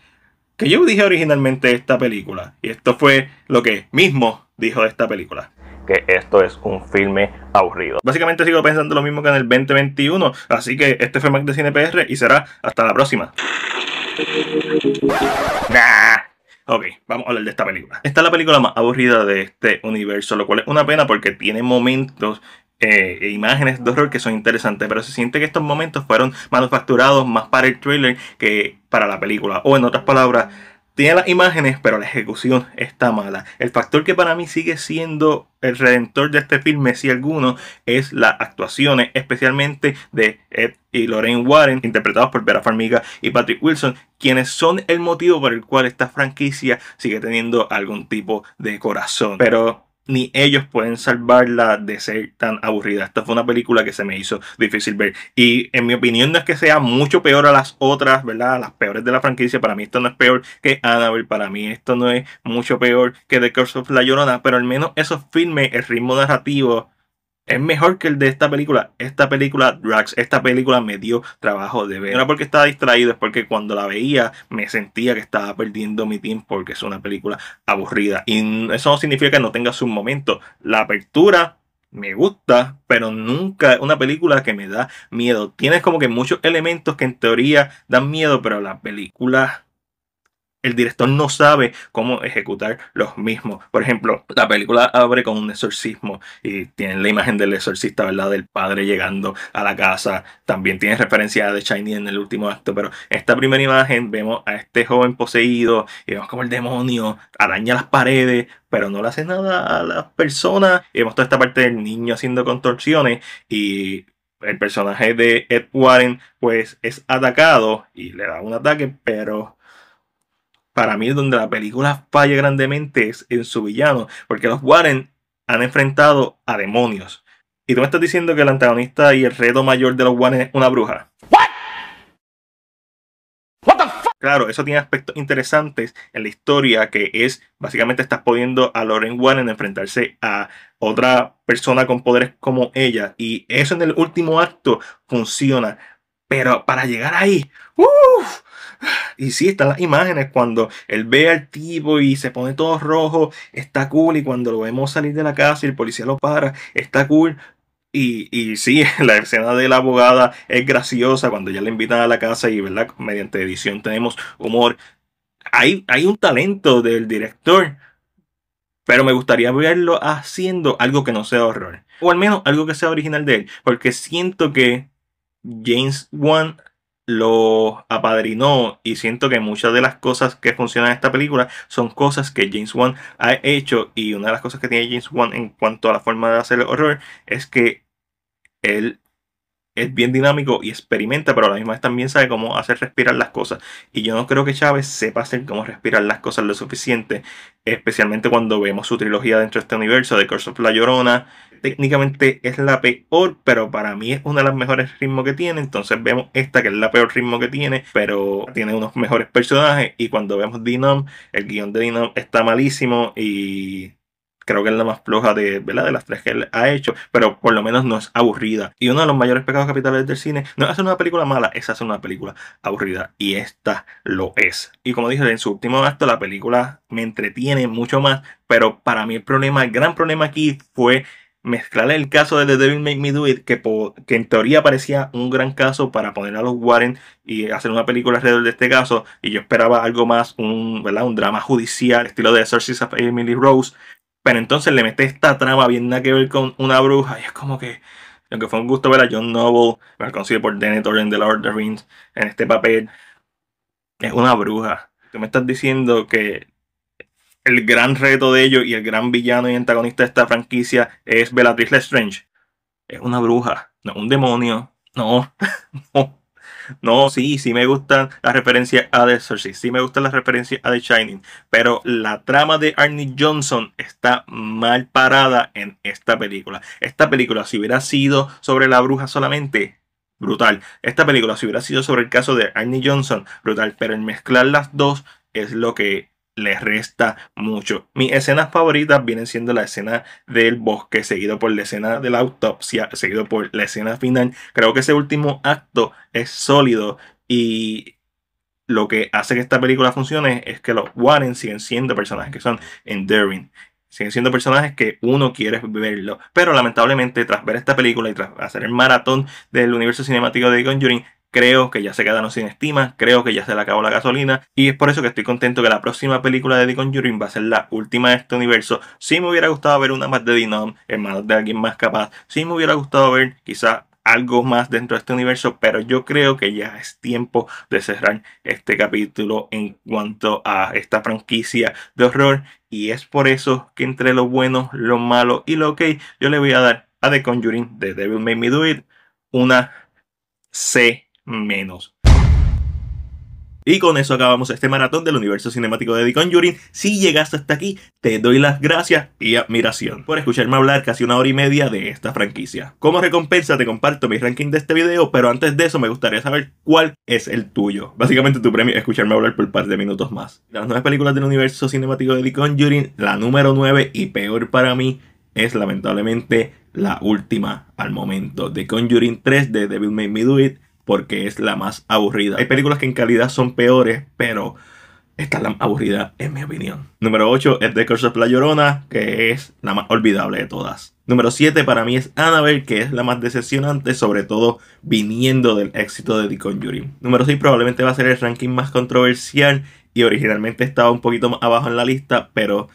Speaker 1: que yo dije originalmente esta película. Y esto fue lo que mismo dijo de esta película. Que esto es un filme aburrido. Básicamente sigo pensando lo mismo que en el 2021. Así que este fue Mac de Cine PR y será hasta la próxima. Ok, vamos a hablar de esta película. Esta es la película más aburrida de este universo, lo cual es una pena porque tiene momentos eh, e imágenes de horror que son interesantes, pero se siente que estos momentos fueron manufacturados más para el trailer que para la película. O en otras palabras, tiene las imágenes, pero la ejecución está mala. El factor que para mí sigue siendo el redentor de este filme, si alguno, es las actuaciones, especialmente de Ed y Lorraine Warren, interpretados por Vera Farmiga y Patrick Wilson, quienes son el motivo por el cual esta franquicia sigue teniendo algún tipo de corazón. Pero ni ellos pueden salvarla de ser tan aburrida. Esta fue una película que se me hizo difícil ver. Y en mi opinión no es que sea mucho peor a las otras, ¿verdad? las peores de la franquicia. Para mí esto no es peor que Annabelle. Para mí esto no es mucho peor que The Curse of La Llorona. Pero al menos eso filmes, el ritmo narrativo es mejor que el de esta película. Esta película Drax, esta película me dio trabajo de ver. No era porque estaba distraído, es porque cuando la veía me sentía que estaba perdiendo mi tiempo porque es una película aburrida. Y eso no significa que no tenga un momento. La apertura me gusta, pero nunca es una película que me da miedo. Tienes como que muchos elementos que en teoría dan miedo, pero la película el director no sabe cómo ejecutar los mismos. Por ejemplo, la película abre con un exorcismo y tienen la imagen del exorcista, ¿verdad? Del padre llegando a la casa. También tiene referencia a The Shining en el último acto, pero en esta primera imagen vemos a este joven poseído y vemos como el demonio araña las paredes, pero no le hace nada a las personas. Y vemos toda esta parte del niño haciendo contorsiones y el personaje de Ed Warren pues es atacado y le da un ataque, pero para mí donde la película falla grandemente es en su villano, porque los Warren han enfrentado a demonios. Y tú me estás diciendo que el antagonista y el reto mayor de los Warren es una bruja. What? Claro, eso tiene aspectos interesantes en la historia que es básicamente estás poniendo a Lauren Warren enfrentarse a otra persona con poderes como ella y eso en el último acto funciona. Pero para llegar ahí, Y sí, están las imágenes cuando él ve al tipo y se pone todo rojo, está cool. Y cuando lo vemos salir de la casa y el policía lo para, está cool. Y, y sí, la escena de la abogada es graciosa cuando ya le invitan a la casa y, ¿verdad? Mediante edición tenemos humor. Hay, hay un talento del director, pero me gustaría verlo haciendo algo que no sea horror. O al menos algo que sea original de él, porque siento que James Wan lo apadrinó y siento que muchas de las cosas que funcionan en esta película son cosas que James Wan ha hecho y una de las cosas que tiene James Wan en cuanto a la forma de hacer el horror es que él es bien dinámico y experimenta, pero a la misma vez también sabe cómo hacer respirar las cosas. Y yo no creo que Chávez sepa hacer cómo respirar las cosas lo suficiente, especialmente cuando vemos su trilogía dentro de este universo de Curse of La Llorona, técnicamente es la peor, pero para mí es una de las mejores ritmos que tiene. Entonces vemos esta que es la peor ritmo que tiene, pero tiene unos mejores personajes. Y cuando vemos Dinom, el guión de Dinom está malísimo y creo que es la más floja de, ¿verdad? de las tres que él ha hecho, pero por lo menos no es aburrida. Y uno de los mayores pecados capitales del cine no es hacer una película mala, es hacer una película aburrida. Y esta lo es. Y como dije, en su último acto la película me entretiene mucho más, pero para mí el problema, el gran problema aquí fue mezclar el caso de The Devil Make Me Do It, que, en teoría parecía un gran caso para poner a los Warren y hacer una película alrededor de este caso, y yo esperaba algo más, un, ¿verdad? un drama judicial, estilo de Exorcist of Emily Rose, pero entonces le mete esta trama bien nada que ver con una bruja, y es como que, aunque fue un gusto ver a John Noble, me por Denethor en The Lord of the Rings, en este papel, es una bruja. Tú me estás diciendo que el gran reto de ellos y el gran villano y antagonista de esta franquicia es Bellatrix Lestrange. Es una bruja, no un demonio. No, no. No, sí, sí me gustan las referencias a The Exorcist, sí me gustan las referencias a The Shining, pero la trama de Arnie Johnson está mal parada en esta película. Esta película, si hubiera sido sobre la bruja solamente, brutal. Esta película, si hubiera sido sobre el caso de Arnie Johnson, brutal, pero el mezclar las dos es lo que le resta mucho. Mis escenas favoritas vienen siendo la escena del bosque, seguido por la escena de la autopsia, seguido por la escena final. Creo que ese último acto es sólido y lo que hace que esta película funcione es que los Warren siguen siendo personajes que son enduring, Siguen siendo personajes que uno quiere verlo. Pero lamentablemente, tras ver esta película y tras hacer el maratón del universo cinemático de Conjuring, creo que ya se quedaron sin estima, creo que ya se le acabó la gasolina y es por eso que estoy contento que la próxima película de The Conjuring va a ser la última de este universo. Si me hubiera gustado ver una más de Dinom en manos de alguien más capaz, si me hubiera gustado ver quizás algo más dentro de este universo, pero yo creo que ya es tiempo de cerrar este capítulo en cuanto a esta franquicia de horror y es por eso que entre lo bueno, lo malo y lo ok, yo le voy a dar a The Conjuring de Devil Made Me Do It una C menos. Y con eso acabamos este maratón del universo cinemático de The Conjuring. Si llegaste hasta aquí, te doy las gracias y admiración por escucharme hablar casi una hora y media de esta franquicia. Como recompensa te comparto mi ranking de este video, pero antes de eso me gustaría saber cuál es el tuyo. Básicamente tu premio es escucharme hablar por un par de minutos más. Las nueve películas del universo cinemático de The Conjuring, la número 9 y peor para mí es lamentablemente la última al momento. The Conjuring 3 de Devil Made Me Do It, porque es la más aburrida. Hay películas que en calidad son peores, pero esta la más aburrida en mi opinión. Número 8 es The Curse of La Llorona, que es la más olvidable de todas. Número 7 para mí es Annabelle, que es la más decepcionante, sobre todo viniendo del éxito de The Conjuring. Número 6 probablemente va a ser el ranking más controversial y originalmente estaba un poquito más abajo en la lista, pero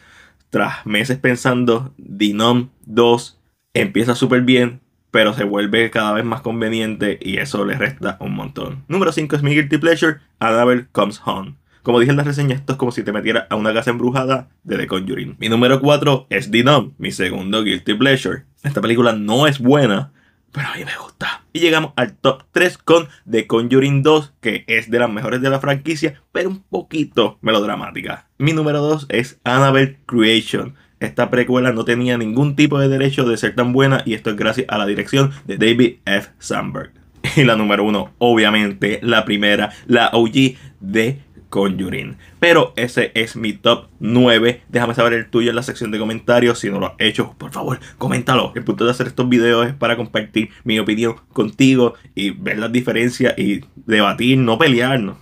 Speaker 1: tras meses pensando, Dinom 2 empieza súper bien, pero se vuelve cada vez más conveniente y eso le resta un montón. Número 5 es mi guilty pleasure, Annabelle Comes Home. Como dije en la reseña, esto es como si te metieras a una casa embrujada de The Conjuring. Mi número 4 es The mi segundo guilty pleasure. Esta película no es buena, pero a mí me gusta. Y llegamos al top 3 con The Conjuring 2, que es de las mejores de la franquicia, pero un poquito melodramática. Mi número 2 es Annabelle Creation. Esta precuela no tenía ningún tipo de derecho de ser tan buena y esto es gracias a la dirección de David F. Sandberg. Y la número uno, obviamente, la primera, la OG de Conjuring. Pero ese es mi top 9. Déjame saber el tuyo en la sección de comentarios. Si no lo has hecho, por favor, coméntalo. El punto de hacer estos videos es para compartir mi opinión contigo y ver las diferencias y debatir, no pelearnos.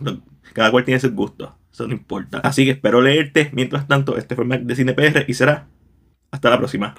Speaker 1: Cada cual tiene sus gustos no importa. Así que espero leerte. Mientras tanto, este fue Mac de CinePR y será hasta la próxima.